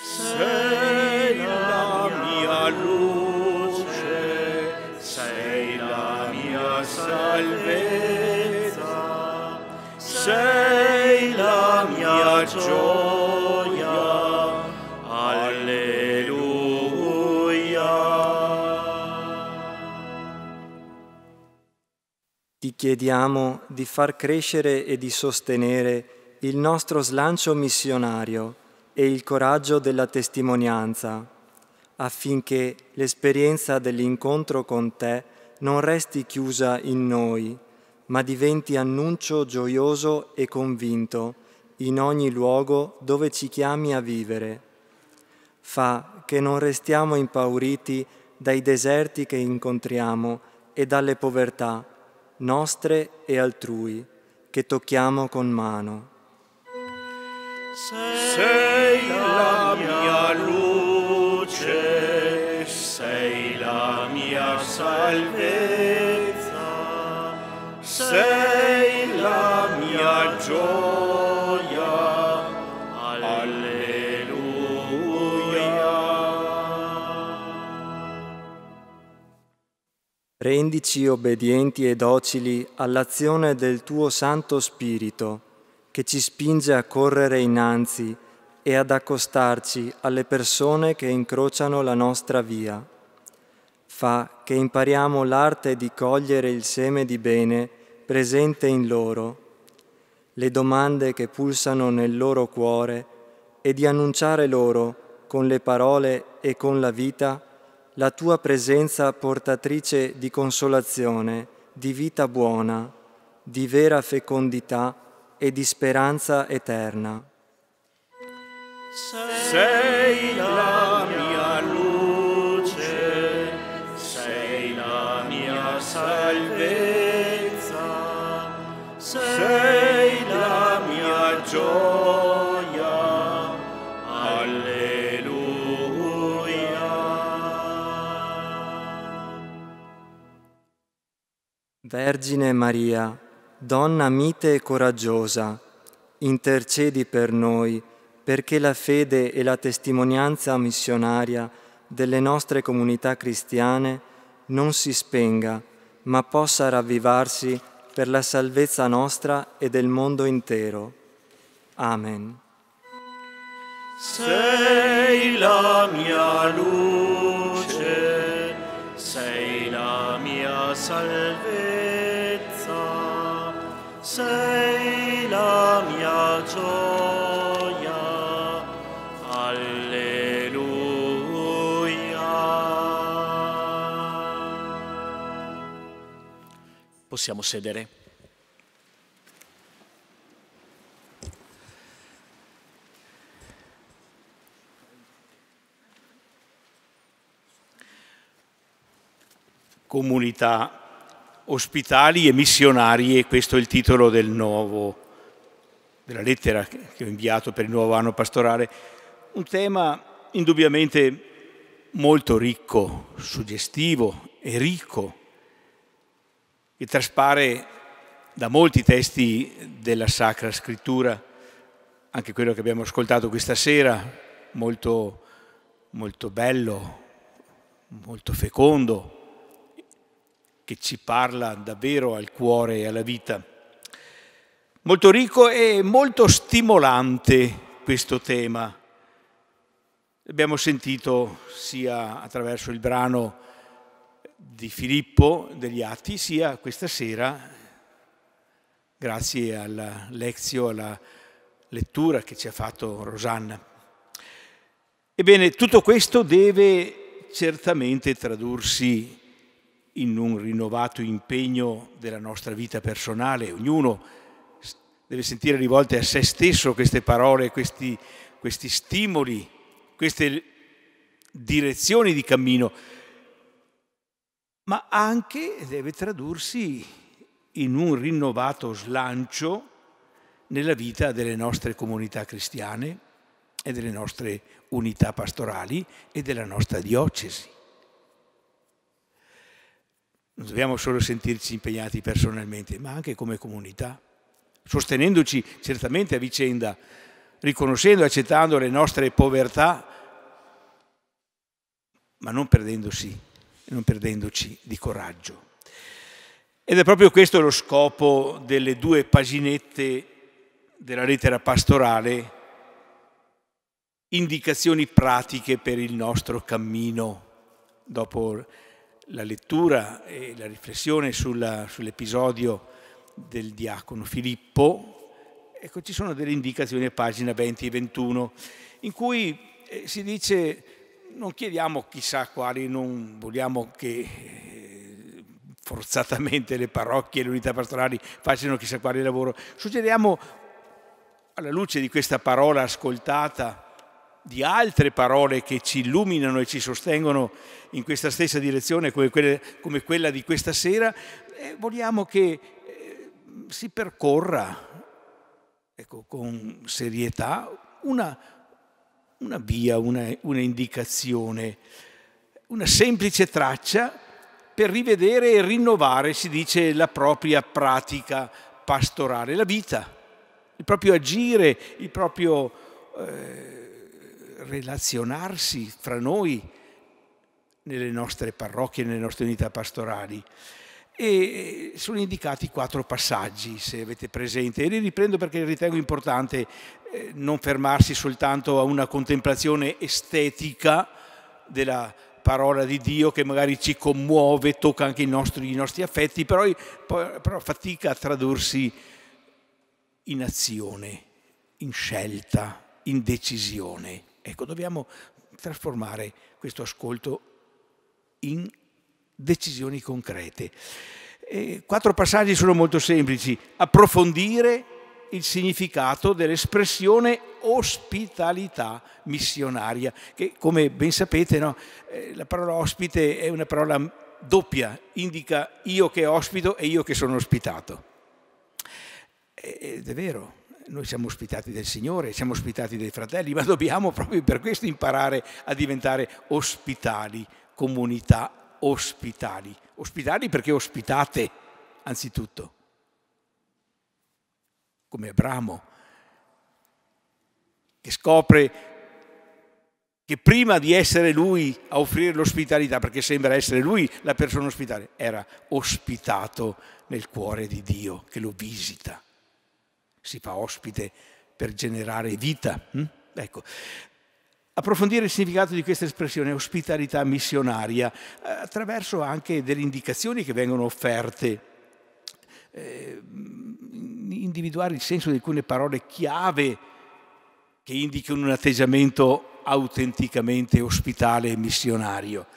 Sei la mia luce, sei la mia salvezza, sei chiediamo di far crescere e di sostenere il nostro slancio missionario e il coraggio della testimonianza, affinché l'esperienza dell'incontro con te non resti chiusa in noi, ma diventi annuncio gioioso e convinto in ogni luogo dove ci chiami a vivere. Fa che non restiamo impauriti dai deserti che incontriamo e dalle povertà, nostre e altrui, che tocchiamo con mano. Sei la mia luce, sei la mia salvezza, sei la mia gioia. Rendici obbedienti e docili all'azione del tuo Santo Spirito, che ci spinge a correre innanzi e ad accostarci alle persone che incrociano la nostra via. Fa che impariamo l'arte di cogliere il seme di bene presente in loro, le domande che pulsano nel loro cuore e di annunciare loro, con le parole e con la vita, la tua presenza portatrice di consolazione, di vita buona, di vera fecondità e di speranza eterna. Sei la mia luce, sei la mia salvezza, sei la mia gioia. Vergine Maria, donna mite e coraggiosa, intercedi per noi perché la fede e la testimonianza missionaria delle nostre comunità cristiane non si spenga, ma possa ravvivarsi per la salvezza nostra e del mondo intero. Amen. Sei la mia luce mia salvezza, sei la mia gioia. Alleluia. Possiamo sedere. comunità ospitali e missionarie, questo è il titolo del nuovo, della lettera che ho inviato per il nuovo anno pastorale, un tema indubbiamente molto ricco, suggestivo e ricco, che traspare da molti testi della Sacra Scrittura, anche quello che abbiamo ascoltato questa sera, molto, molto bello, molto fecondo, che ci parla davvero al cuore e alla vita. Molto ricco e molto stimolante questo tema. Abbiamo sentito sia attraverso il brano di Filippo degli Atti, sia questa sera, grazie alla lezione, alla lettura che ci ha fatto Rosanna. Ebbene, tutto questo deve certamente tradursi in un rinnovato impegno della nostra vita personale. Ognuno deve sentire rivolte a se stesso queste parole, questi, questi stimoli, queste direzioni di cammino, ma anche deve tradursi in un rinnovato slancio nella vita delle nostre comunità cristiane e delle nostre unità pastorali e della nostra diocesi. Non dobbiamo solo sentirci impegnati personalmente, ma anche come comunità, sostenendoci certamente a vicenda, riconoscendo e accettando le nostre povertà, ma non perdendosi, non perdendoci di coraggio. Ed è proprio questo lo scopo delle due paginette della lettera pastorale, indicazioni pratiche per il nostro cammino dopo la lettura e la riflessione sull'episodio del diacono Filippo, ecco, ci sono delle indicazioni a pagina 20 e 21 in cui eh, si dice non chiediamo chissà quali, non vogliamo che eh, forzatamente le parrocchie e le unità pastorali facciano chissà quale lavoro, suggeriamo alla luce di questa parola ascoltata, di altre parole che ci illuminano e ci sostengono in questa stessa direzione come, quelle, come quella di questa sera, eh, vogliamo che eh, si percorra ecco, con serietà una, una via, una, una indicazione, una semplice traccia per rivedere e rinnovare, si dice, la propria pratica pastorale, la vita, il proprio agire, il proprio... Eh, relazionarsi fra noi nelle nostre parrocchie, nelle nostre unità pastorali. E sono indicati quattro passaggi, se avete presente, e li riprendo perché ritengo importante eh, non fermarsi soltanto a una contemplazione estetica della parola di Dio che magari ci commuove, tocca anche i nostri, i nostri affetti, però, però fatica a tradursi in azione, in scelta, in decisione. Ecco, dobbiamo trasformare questo ascolto in decisioni concrete. E quattro passaggi sono molto semplici. Approfondire il significato dell'espressione ospitalità missionaria, che come ben sapete no, eh, la parola ospite è una parola doppia, indica io che ospito e io che sono ospitato. Ed è vero, noi siamo ospitati del Signore, siamo ospitati dai fratelli, ma dobbiamo proprio per questo imparare a diventare ospitali, comunità ospitali. Ospitali perché ospitate, anzitutto, come Abramo, che scopre che prima di essere lui a offrire l'ospitalità, perché sembra essere lui la persona ospitale, era ospitato nel cuore di Dio che lo visita si fa ospite per generare vita. Hm? Ecco. Approfondire il significato di questa espressione ospitalità missionaria attraverso anche delle indicazioni che vengono offerte eh, individuare il senso di alcune parole chiave che indichino un atteggiamento autenticamente ospitale e missionario.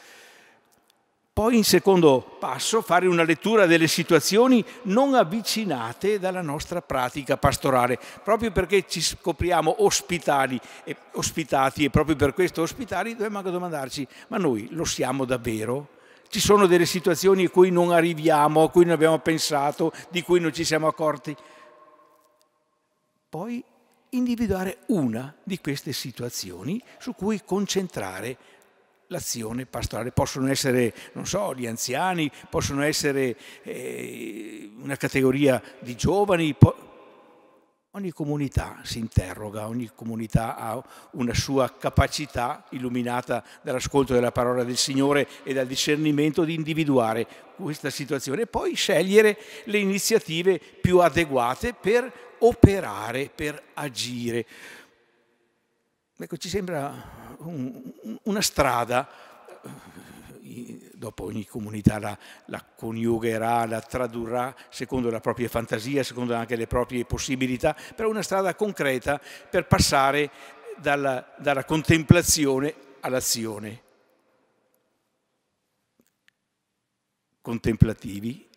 Poi in secondo passo fare una lettura delle situazioni non avvicinate dalla nostra pratica pastorale, proprio perché ci scopriamo ospitali, e ospitati e proprio per questo ospitali dobbiamo anche domandarci, ma noi lo siamo davvero? Ci sono delle situazioni a cui non arriviamo, a cui non abbiamo pensato, di cui non ci siamo accorti? Poi individuare una di queste situazioni su cui concentrare l'azione pastorale. Possono essere, non so, gli anziani, possono essere eh, una categoria di giovani. Po- ogni comunità si interroga, ogni comunità ha una sua capacità illuminata dall'ascolto della parola del Signore e dal discernimento di individuare questa situazione e poi scegliere le iniziative più adeguate per operare, per agire. Ecco, ci sembra un, una strada, eh, dopo ogni comunità la, la, coniugherà, la tradurrà secondo la propria fantasia, secondo anche le proprie possibilità, però una strada concreta per passare dalla, dalla contemplazione all'azione. Contemplativi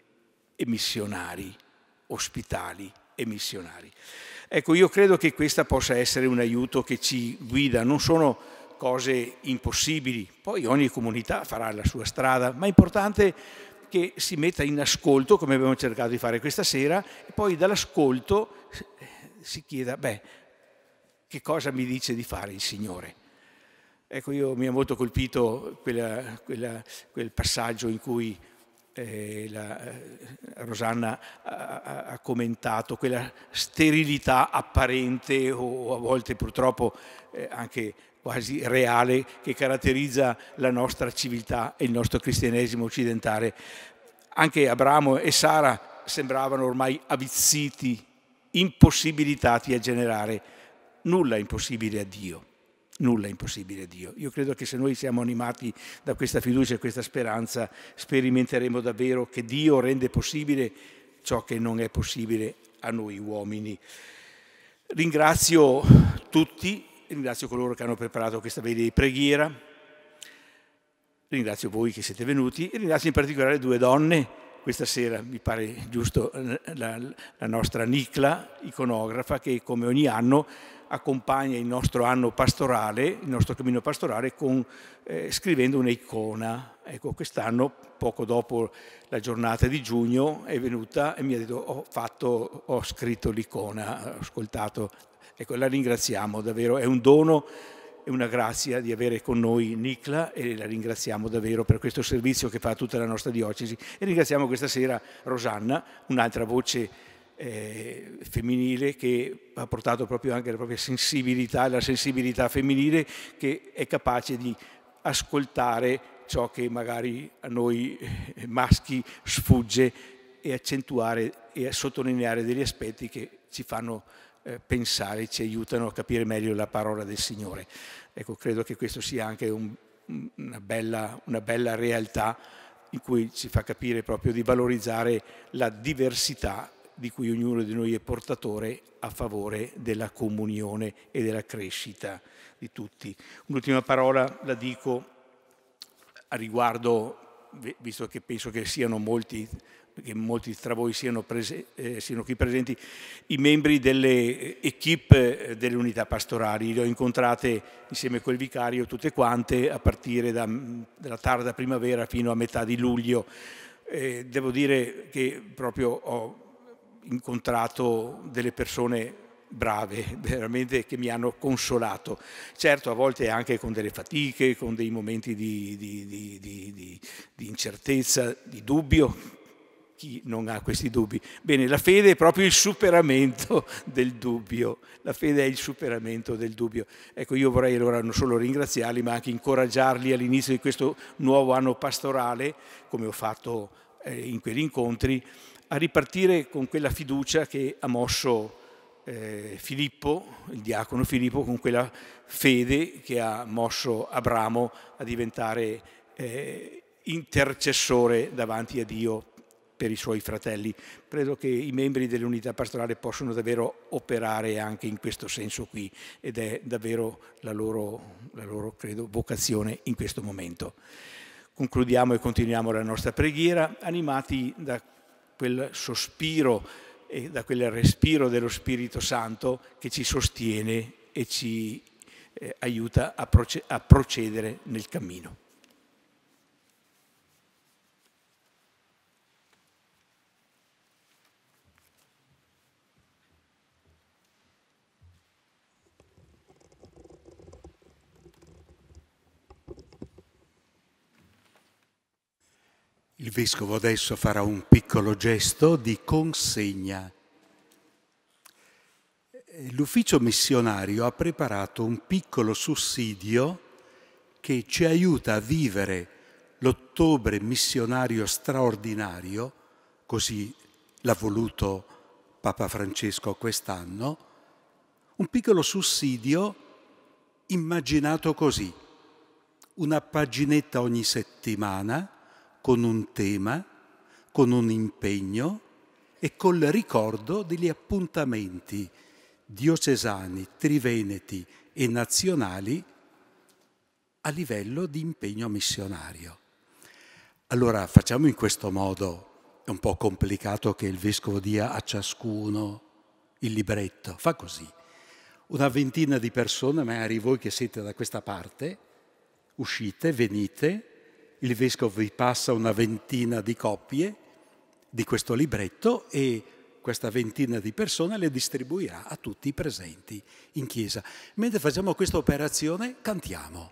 e missionari, ospitali e missionari. Ecco, io credo che questa possa essere un aiuto che ci guida, non sono cose impossibili, poi ogni comunità farà la sua strada, ma è importante che si metta in ascolto, come abbiamo cercato di fare questa sera, e poi dall'ascolto si eh, chieda, beh, che cosa mi dice di fare il Signore? Ecco, io mi ha molto colpito quella, quella, quel passaggio in cui eh, la, eh, Rosanna ha, ha, commentato, quella sterilità apparente o, o a volte purtroppo eh, anche quasi reale che caratterizza la nostra civiltà e il nostro cristianesimo occidentale. Anche Abramo e Sara sembravano ormai avvizziti, impossibilitati a generare. Nulla impossibile a Dio nulla è impossibile a Dio. Io credo che se noi siamo animati da questa fiducia e questa speranza, sperimenteremo davvero che Dio rende possibile ciò che non è possibile a noi uomini. Ringrazio tutti, ringrazio coloro che hanno preparato questa veglia di preghiera, ringrazio voi che siete venuti e ringrazio in particolare due donne questa sera mi pare giusto la, la, nostra Nicla, iconografa, che come ogni anno accompagna il nostro anno pastorale, il nostro cammino pastorale, con, eh, scrivendo un'icona. Ecco, quest'anno, poco dopo la giornata di giugno, è venuta e mi ha detto ho, fatto, ho scritto l'icona, ho ascoltato. Ecco, la ringraziamo davvero, è un dono e una grazia di avere con noi Nicla e la ringraziamo davvero per questo servizio che fa tutta la nostra diocesi e ringraziamo questa sera Rosanna, un'altra voce eh, femminile che ha portato proprio anche la propria sensibilità, la sensibilità femminile che è capace di ascoltare ciò che magari a noi eh, maschi sfugge e accentuare e sottolineare degli aspetti che ci fanno eh, pensare, ci aiutano a capire meglio la parola del Signore. Ecco, credo che questo sia anche un, una, bella, una bella realtà in cui ci fa capire proprio di valorizzare la diversità di cui ognuno di noi è portatore a favore della comunione e della crescita di tutti. Un'ultima parola la dico a riguardo, visto che penso che siano molti che molti tra voi siano, prese, eh, siano, qui presenti, i membri delle eh, equip eh, delle unità pastorali. Le ho incontrate insieme col vicario tutte quante a partire da, dalla tarda primavera fino a metà di luglio. Eh, devo dire che proprio ho incontrato delle persone brave, veramente che mi hanno consolato. Certo, a volte anche con delle fatiche, con dei momenti di, di, di, di incertezza, di dubbio. Chi non ha questi dubbi? Bene, la fede è proprio il superamento del dubbio. La fede è il superamento del dubbio. Ecco, io vorrei allora non solo ringraziarli, ma anche incoraggiarli all'inizio di questo nuovo anno pastorale, come ho fatto eh, in quegli incontri, a ripartire con quella fiducia che ha mosso eh, Filippo, il diacono Filippo, con quella fede che ha mosso Abramo a diventare eh, intercessore davanti a Dio per i suoi fratelli. Credo che i membri dell'unità pastorale possono davvero operare anche in questo senso qui ed è davvero la loro, la loro credo, vocazione in questo momento. Concludiamo e continuiamo la nostra preghiera animati da quel sospiro e da quel respiro dello Spirito Santo che ci sostiene e ci eh, aiuta a, procedere nel cammino. Il vescovo adesso farà un piccolo gesto di consegna. L'ufficio missionario ha preparato un piccolo sussidio che ci aiuta a vivere l'ottobre missionario straordinario, così l'ha voluto Papa Francesco quest'anno, un piccolo sussidio immaginato così, una paginetta ogni settimana con un tema, con un impegno e col ricordo degli appuntamenti diocesani, triveneti e nazionali a livello di impegno missionario. Allora facciamo in questo modo, è un po' complicato che il vescovo dia a ciascuno il libretto, fa così. Una ventina di persone, magari voi che siete da questa parte, uscite, venite, il vescovo vi passa una ventina di copie di questo libretto e questa ventina di persone le distribuirà a tutti i presenti in chiesa. Mentre facciamo questa operazione cantiamo.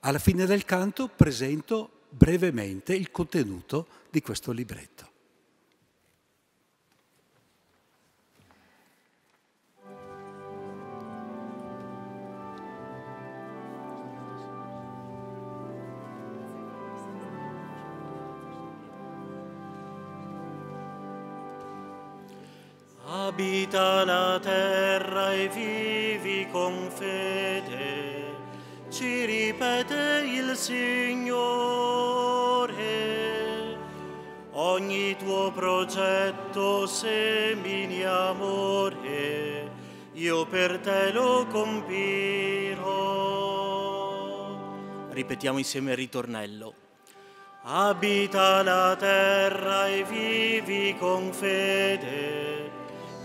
Alla fine del canto presento brevemente il contenuto di questo libretto. abita la terra e vivi con fede, ci ripete il Signore. Ogni tuo progetto semini amore, io per te lo compirò. Ripetiamo insieme il ritornello. Abita la terra e vivi con fede,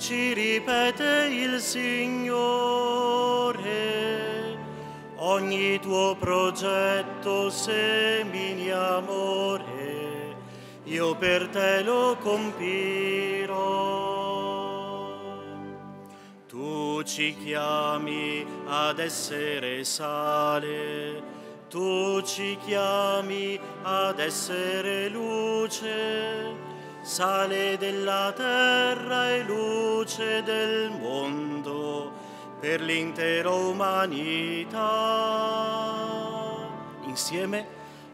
ci ripete il Signore, ogni tuo progetto semini amore, io per te lo compirò. Tu ci chiami ad essere sale, tu ci chiami ad essere luce, sale della terra e luce del mondo per l'intera umanità. Insieme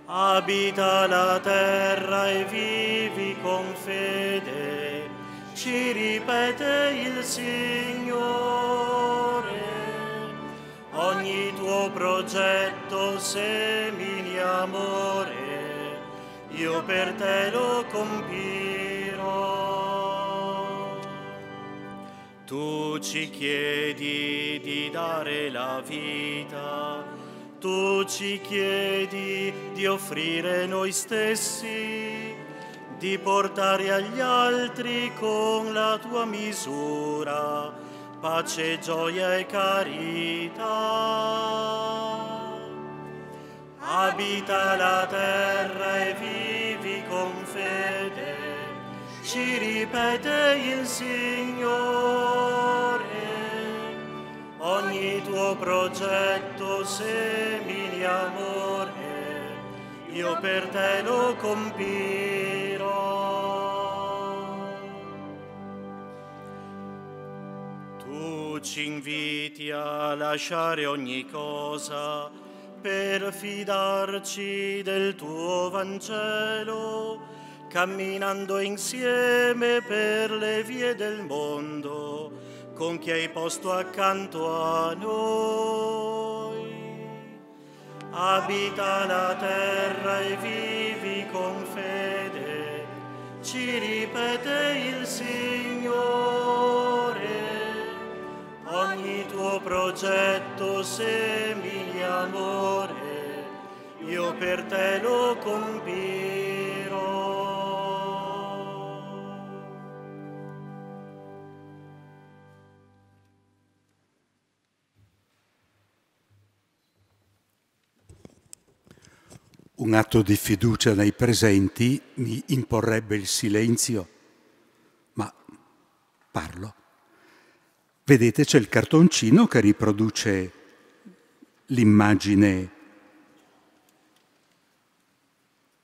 abita la terra e vivi con fede, ci ripete il Signore. Ogni tuo progetto semini amore io per te lo compirò. Tu ci chiedi di dare la vita, tu ci chiedi di offrire noi stessi, di portare agli altri con la tua misura pace, gioia e carità. Abita la terra e vivi con fede ci ripete il Signore. Ogni tuo progetto semini amore, io per te lo compirò. Tu ci inviti a lasciare ogni cosa, per fidarci del tuo Vangelo, camminando insieme per le vie del mondo, con chi hai posto accanto a noi. Abita la terra e vivi con fede, ci ripete il Signore ogni tuo progetto semini amore, io per te lo compirò. Un atto di fiducia nei presenti mi imporrebbe il silenzio, ma parlo. Vedete c'è il cartoncino che riproduce l'immagine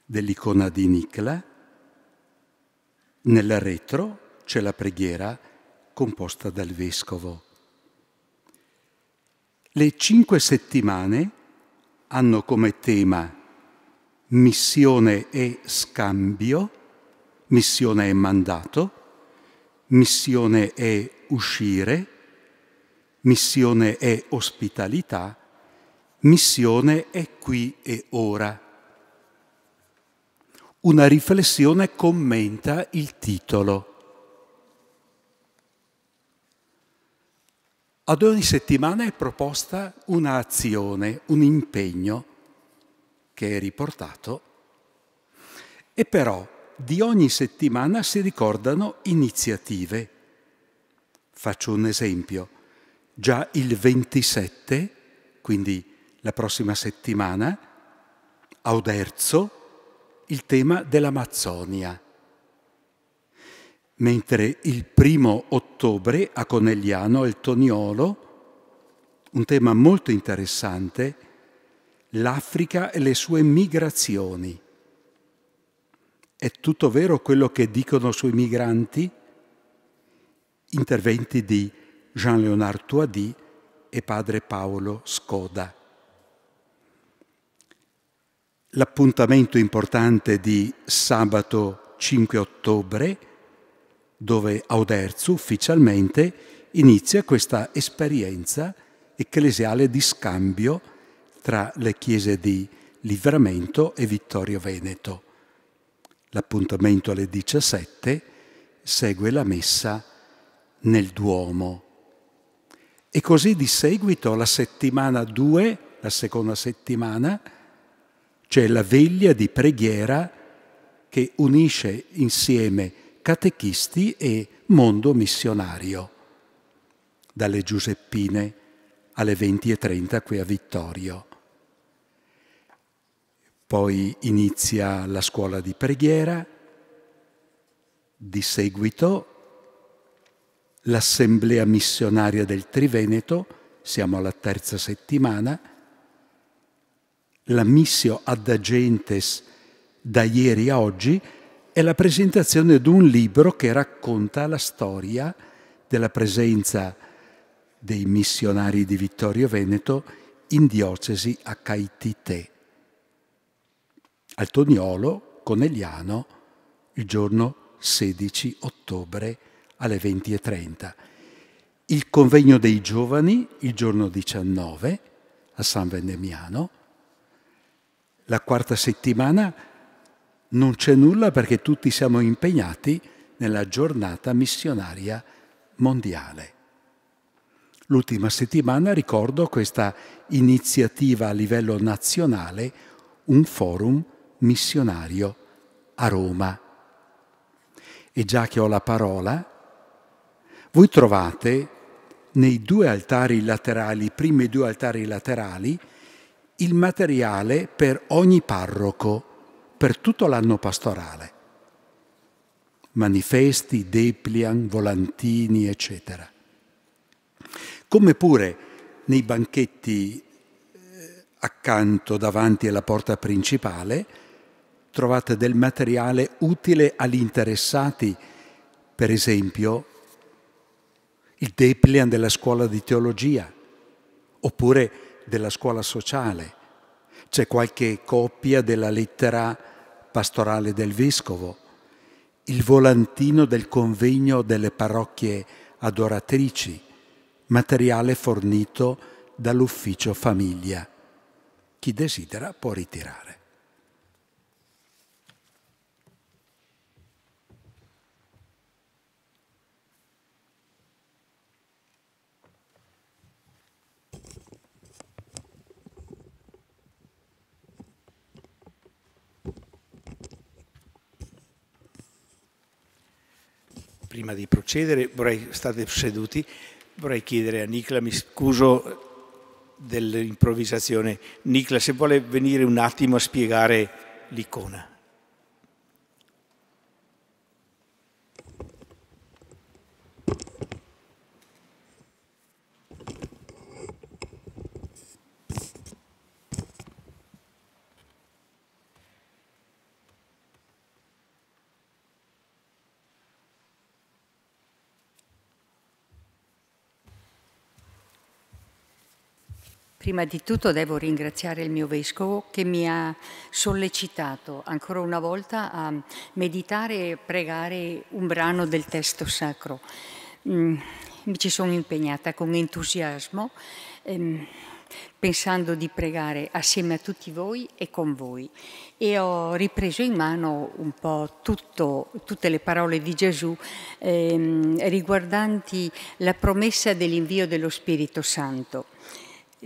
dell'icona di Nicla. Nella retro c'è la preghiera composta dal vescovo. Le cinque settimane hanno come tema missione e scambio, missione e mandato, missione e uscire, missione è ospitalità, missione è qui e ora. Una riflessione commenta il titolo. Ad ogni settimana è proposta un'azione, un impegno che è riportato e però di ogni settimana si ricordano iniziative. Faccio un esempio già il 27, quindi la prossima settimana, a Oderzo, il tema dell'Amazzonia. Mentre il primo ottobre a Conegliano e il Toniolo, un tema molto interessante, l'Africa e le sue migrazioni. È tutto vero quello che dicono sui migranti? Interventi di Jean-Léonard Touaddy e padre Paolo Scoda. L'appuntamento importante di sabato 5 ottobre, dove Auderzu ufficialmente inizia questa esperienza ecclesiale di scambio tra le chiese di Livramento e Vittorio Veneto. L'appuntamento alle 17 segue la messa nel Duomo e così di seguito la settimana 2, la seconda settimana, c'è la veglia di preghiera che unisce insieme catechisti e mondo missionario, dalle Giuseppine alle 20.30 qui a Vittorio. Poi inizia la scuola di preghiera, di seguito l'Assemblea missionaria del Triveneto, siamo alla terza settimana, la missio ad agentes da ieri a oggi è la presentazione di un libro che racconta la storia della presenza dei missionari di Vittorio Veneto in diocesi a Caitite, al Toniolo Conegliano, il giorno 16 ottobre alle 20.30. Il convegno dei giovani il giorno 19 a San Vendemiano. La quarta settimana non c'è nulla perché tutti siamo impegnati nella giornata missionaria mondiale. L'ultima settimana ricordo questa iniziativa a livello nazionale, un forum missionario a Roma. E già che ho la parola, voi trovate nei due altari laterali, i primi due altari laterali, il materiale per ogni parroco, per tutto l'anno pastorale. Manifesti, deplian, volantini, eccetera. Come pure nei banchetti eh, accanto, davanti alla porta principale, trovate del materiale utile agli interessati, per esempio il Deplian della scuola di teologia oppure della scuola sociale. C'è qualche copia della lettera pastorale del vescovo, il volantino del convegno delle parrocchie adoratrici, materiale fornito dall'ufficio famiglia. Chi desidera può ritirare. prima di procedere, vorrei, state seduti, vorrei chiedere a Nicla, mi scuso dell'improvvisazione, Nicla se vuole venire un attimo a spiegare l'icona. Prima di tutto devo ringraziare il mio vescovo che mi ha sollecitato ancora una volta a meditare e pregare un brano del testo sacro. Mm, mi ci sono impegnata con entusiasmo, ehm, pensando di pregare assieme a tutti voi e con voi. E ho ripreso in mano un po' tutto, tutte le parole di Gesù ehm, riguardanti la promessa dell'invio dello Spirito Santo.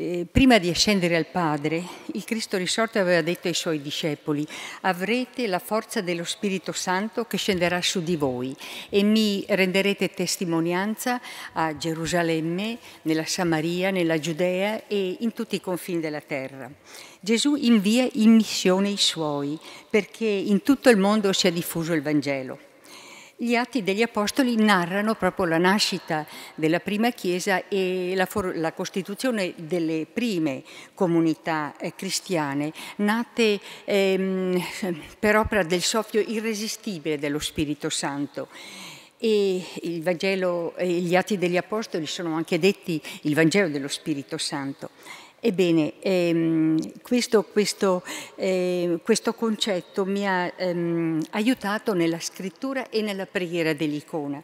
Eh, prima di ascendere al Padre, il Cristo risorto aveva detto ai suoi discepoli, avrete la forza dello Spirito Santo che scenderà su di voi e mi renderete testimonianza a Gerusalemme, nella Samaria, nella Giudea e in tutti i confini della terra. Gesù invia in missione i suoi perché in tutto il mondo sia diffuso il Vangelo. Gli Atti degli Apostoli narrano proprio la nascita della prima Chiesa e la, la costituzione delle prime comunità eh, cristiane, nate ehm, per opera del soffio irresistibile dello Spirito Santo. E il Vangelo, eh, gli Atti degli Apostoli sono anche detti il Vangelo dello Spirito Santo. Ebbene, ehm, questo, questo, eh, questo, concetto mi ha ehm, aiutato nella scrittura e nella preghiera dell'icona.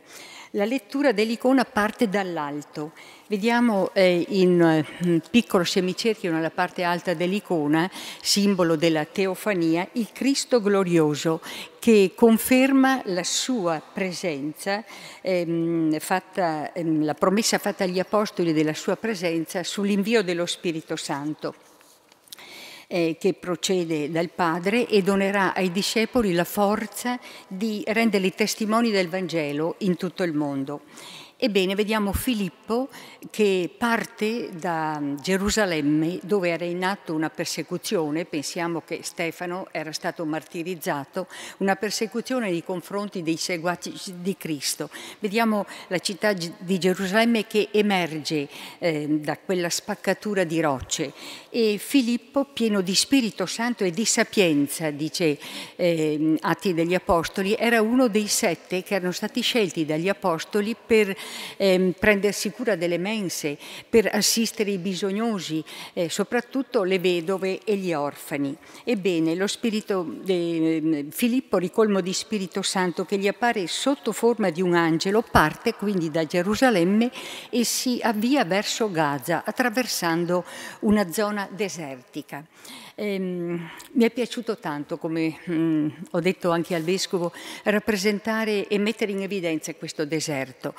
La lettura dell'icona parte dall'alto. Vediamo eh, in un eh, piccolo semicerchio nella parte alta dell'icona, simbolo della teofania, il Cristo glorioso che conferma la sua presenza, ehm, fatta, ehm, la promessa fatta agli Apostoli della sua presenza sull'invio dello Spirito Santo eh, che procede dal Padre e donerà ai discepoli la forza di renderli testimoni del Vangelo in tutto il mondo. Ebbene, vediamo Filippo che parte da Gerusalemme dove era in atto una persecuzione, pensiamo che Stefano era stato martirizzato, una persecuzione nei confronti dei seguaci di Cristo. Vediamo la città di Gerusalemme che emerge eh, da quella spaccatura di rocce e Filippo, pieno di Spirito Santo e di sapienza, dice eh, Atti degli Apostoli, era uno dei sette che erano stati scelti dagli Apostoli per ehm, prendersi cura delle mense, per assistere i bisognosi, eh, soprattutto le vedove e gli orfani. Ebbene, lo spirito, eh, Filippo, ricolmo di Spirito Santo, che gli appare sotto forma di un angelo, parte quindi da Gerusalemme e si avvia verso Gaza, attraversando una zona desertica. Ehm, mi è piaciuto tanto, come mh, mm, ho detto anche al Vescovo, rappresentare e mettere in evidenza questo deserto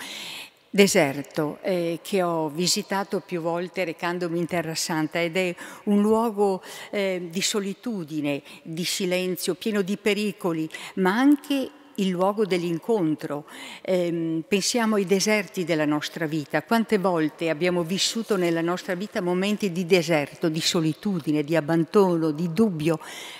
deserto eh, che ho visitato più volte recandomi in Terra Santa ed è un luogo eh, di solitudine, di silenzio, pieno di pericoli, ma anche il luogo dell'incontro. Eh, pensiamo ai deserti della nostra vita. Quante volte abbiamo vissuto nella nostra vita momenti di deserto, di solitudine, di abbandono, di dubbio,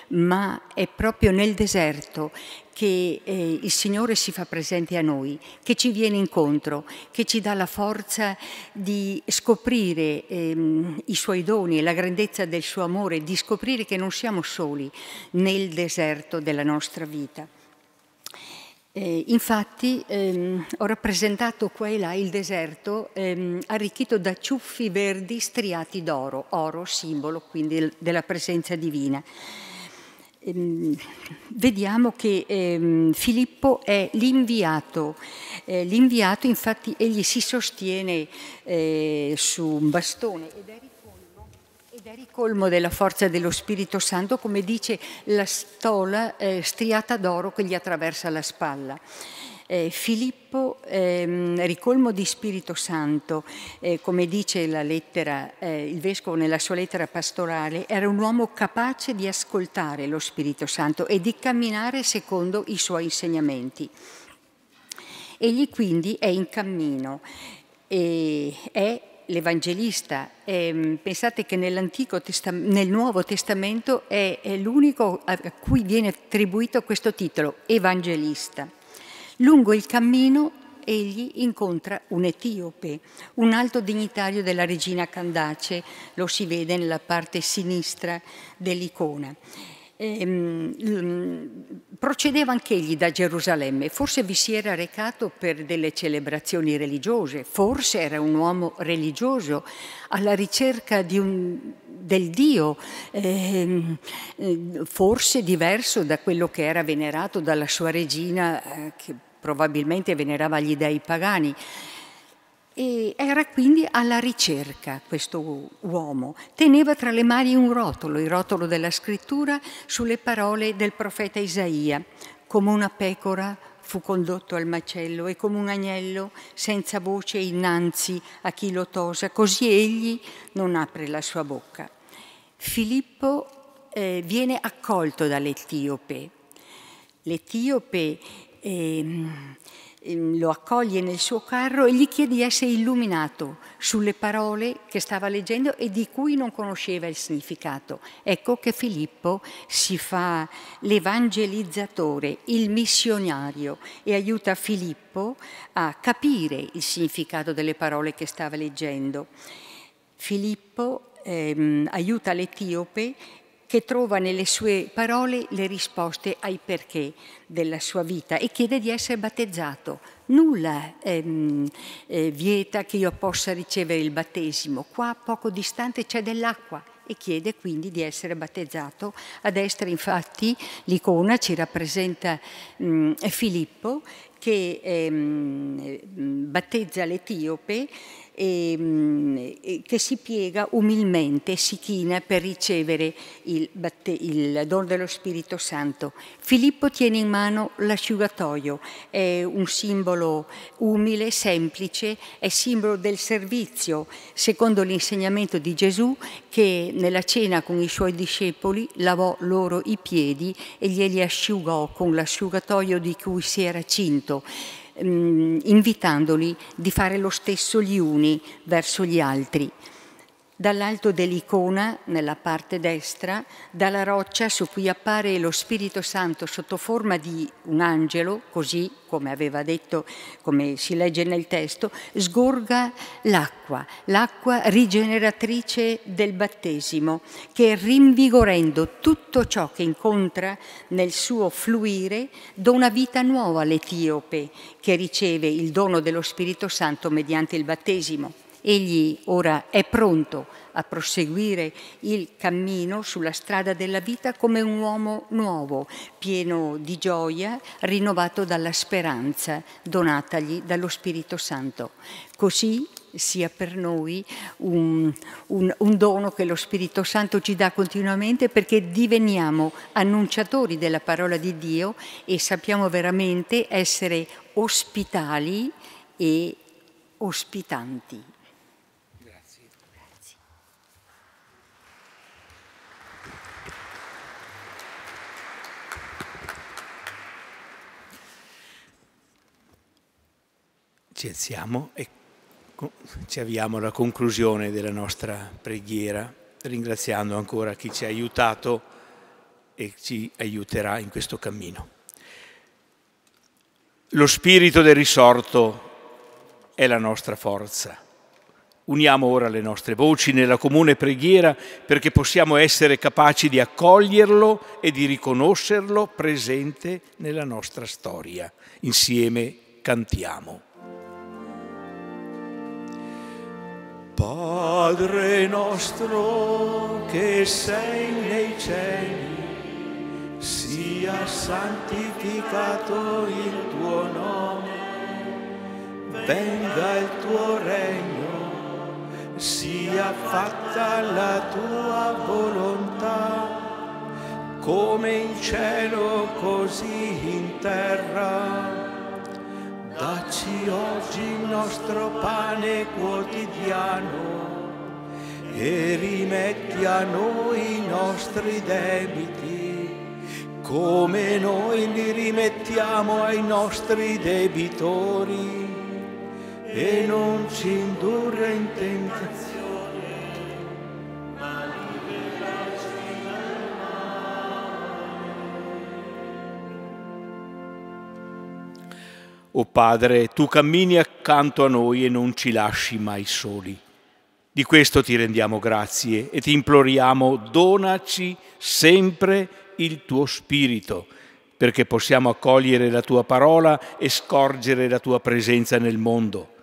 ma è proprio nel deserto che eh, il Signore si fa presente a noi, che ci viene incontro, che ci dà la forza di scoprire ehm, i suoi doni e la grandezza del suo amore, di scoprire che non siamo soli nel deserto della nostra vita. Eh, infatti ehm, ho rappresentato qua e là il deserto ehm, arricchito da ciuffi verdi striati d'oro, oro simbolo quindi della presenza divina. Ehm, vediamo che ehm, Filippo è l'inviato, eh, l'inviato infatti egli si sostiene eh, su un bastone ed è ed è ricolmo della forza dello Spirito Santo, come dice la stola eh, striata d'oro che gli attraversa la spalla. Eh, Filippo, ehm, ricolmo di Spirito Santo, eh, come dice la lettera, eh, il Vescovo nella sua lettera pastorale, era un uomo capace di ascoltare lo Spirito Santo e di camminare secondo i suoi insegnamenti. Egli quindi è in cammino e è l'Evangelista. Eh, pensate che Testam- nel Nuovo Testamento è, è l'unico a cui viene attribuito questo titolo, Evangelista. Lungo il cammino egli incontra un etiope, un alto dignitario della regina Candace, lo si vede nella parte sinistra dell'icona. Ehm, procedeva anch'egli da Gerusalemme, forse vi si era recato per delle celebrazioni religiose, forse era un uomo religioso alla ricerca di un, del Dio, ehm, forse diverso da quello che era venerato dalla sua regina, eh, che probabilmente venerava gli dei pagani. E era quindi alla ricerca questo uomo. Teneva tra le mani un rotolo, il rotolo della scrittura sulle parole del profeta Isaia. Come una pecora fu condotto al macello e come un agnello senza voce innanzi a chi lo tosa, così egli non apre la sua bocca. Filippo eh, viene accolto dall'Etiope. L'Etiope eh, Ehm, lo accoglie nel suo carro e gli chiede di essere illuminato sulle parole che stava leggendo e di cui non conosceva il significato. Ecco che Filippo si fa l'evangelizzatore, il missionario e aiuta Filippo a capire il significato delle parole che stava leggendo. Filippo ehm, aiuta l'Etiope che trova nelle sue parole le risposte ai perché della sua vita e chiede di essere battezzato. Nulla ehm, eh, vieta che io possa ricevere il battesimo. Qua poco distante c'è dell'acqua e chiede quindi di essere battezzato. A destra infatti l'icona ci rappresenta mh, mm, Filippo che ehm, battezza l'Etiope e, ehm, e che si piega umilmente, si china per ricevere il, il dono dello Spirito Santo. Filippo tiene in mano l'asciugatoio, è un simbolo umile, semplice, è simbolo del servizio, secondo l'insegnamento di Gesù che nella cena con i suoi discepoli lavò loro i piedi e glieli asciugò con l'asciugatoio di cui si era cinto. Ehm, invitandoli di fare lo stesso gli uni verso gli altri. Dall'alto dell'icona, nella parte destra, dalla roccia su cui appare lo Spirito Santo sotto forma di un angelo, così come aveva detto, come si legge nel testo, sgorga l'acqua, l'acqua rigeneratrice del battesimo, che rinvigorendo tutto ciò che incontra nel suo fluire, dona vita nuova all'Etiope, che riceve il dono dello Spirito Santo mediante il battesimo. Egli ora è pronto a proseguire il cammino sulla strada della vita come un uomo nuovo, pieno di gioia, rinnovato dalla speranza donatagli dallo Spirito Santo. Così sia per noi un, un, un, dono che lo Spirito Santo ci dà continuamente perché diveniamo annunciatori della parola di Dio e sappiamo veramente essere ospitali e ospitanti. ci alziamo e ci avviamo alla conclusione della nostra preghiera, ringraziando ancora chi ci ha aiutato e ci aiuterà in questo cammino. Lo spirito del risorto è la nostra forza. Uniamo ora le nostre voci nella comune preghiera perché possiamo essere capaci di accoglierlo e di riconoscerlo presente nella nostra storia. Insieme cantiamo. Padre nostro che sei nei cieli, sia santificato il tuo nome, venga il tuo regno, sia fatta la tua volontà, come in cielo così in terra. Dacci oggi il nostro pane quotidiano e rimetti a noi i nostri debiti, come noi li rimettiamo ai nostri debitori, e non ci indurre in tentazione O Padre, tu cammini accanto a noi e non ci lasci mai soli. Di questo ti rendiamo grazie e ti imploriamo, donaci sempre il tuo Spirito, perché possiamo accogliere la tua parola e scorgere la tua presenza nel mondo.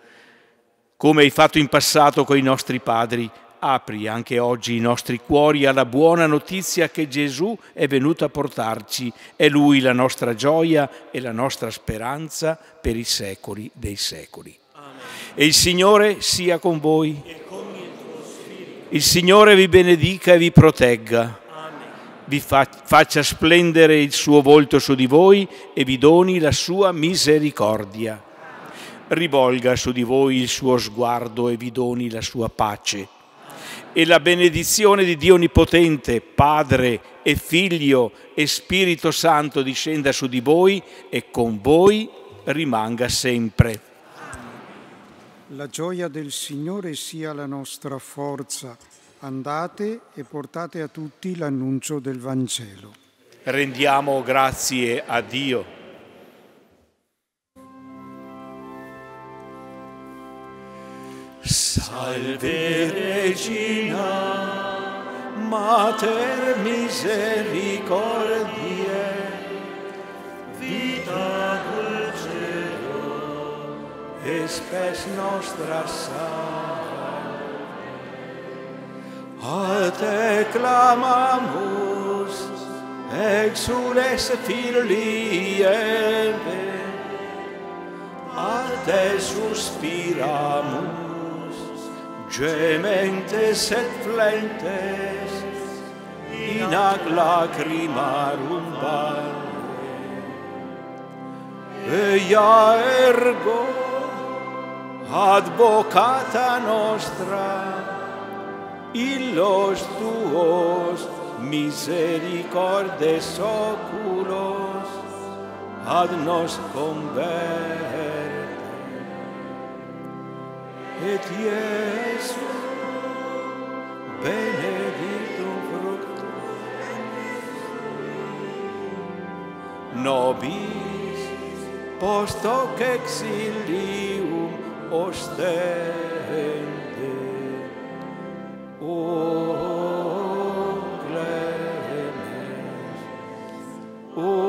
Come hai fatto in passato con i nostri padri, apri anche oggi i nostri cuori alla buona notizia che Gesù è venuto a portarci, è Lui la nostra gioia e la nostra speranza per i secoli dei secoli. Amen. E il Signore sia con voi. Con il, il Signore vi benedica e vi protegga, Amen. vi fa faccia splendere il suo volto su di voi e vi doni la sua misericordia. Rivolga su di voi il suo sguardo e vi doni la sua pace e la benedizione di Dio Onnipotente, Padre e Figlio e Spirito Santo discenda su di voi e con voi rimanga sempre. La gioia del Signore sia la nostra forza. Andate e portate a tutti l'annuncio del Vangelo. Rendiamo grazie a Dio. Salve Regina, Mater misericordiae, vita dulcero, es nostra salve. A te clamamus, exules filiebe, a te suspiramus, gementes et flentes in ac lacrimarum vale eia ergo advocata nostra illos tuos misericordes oculos ad nos convert et Iesum, benedicto fructum. Nobis post hoc exilium ostende, o clemens, o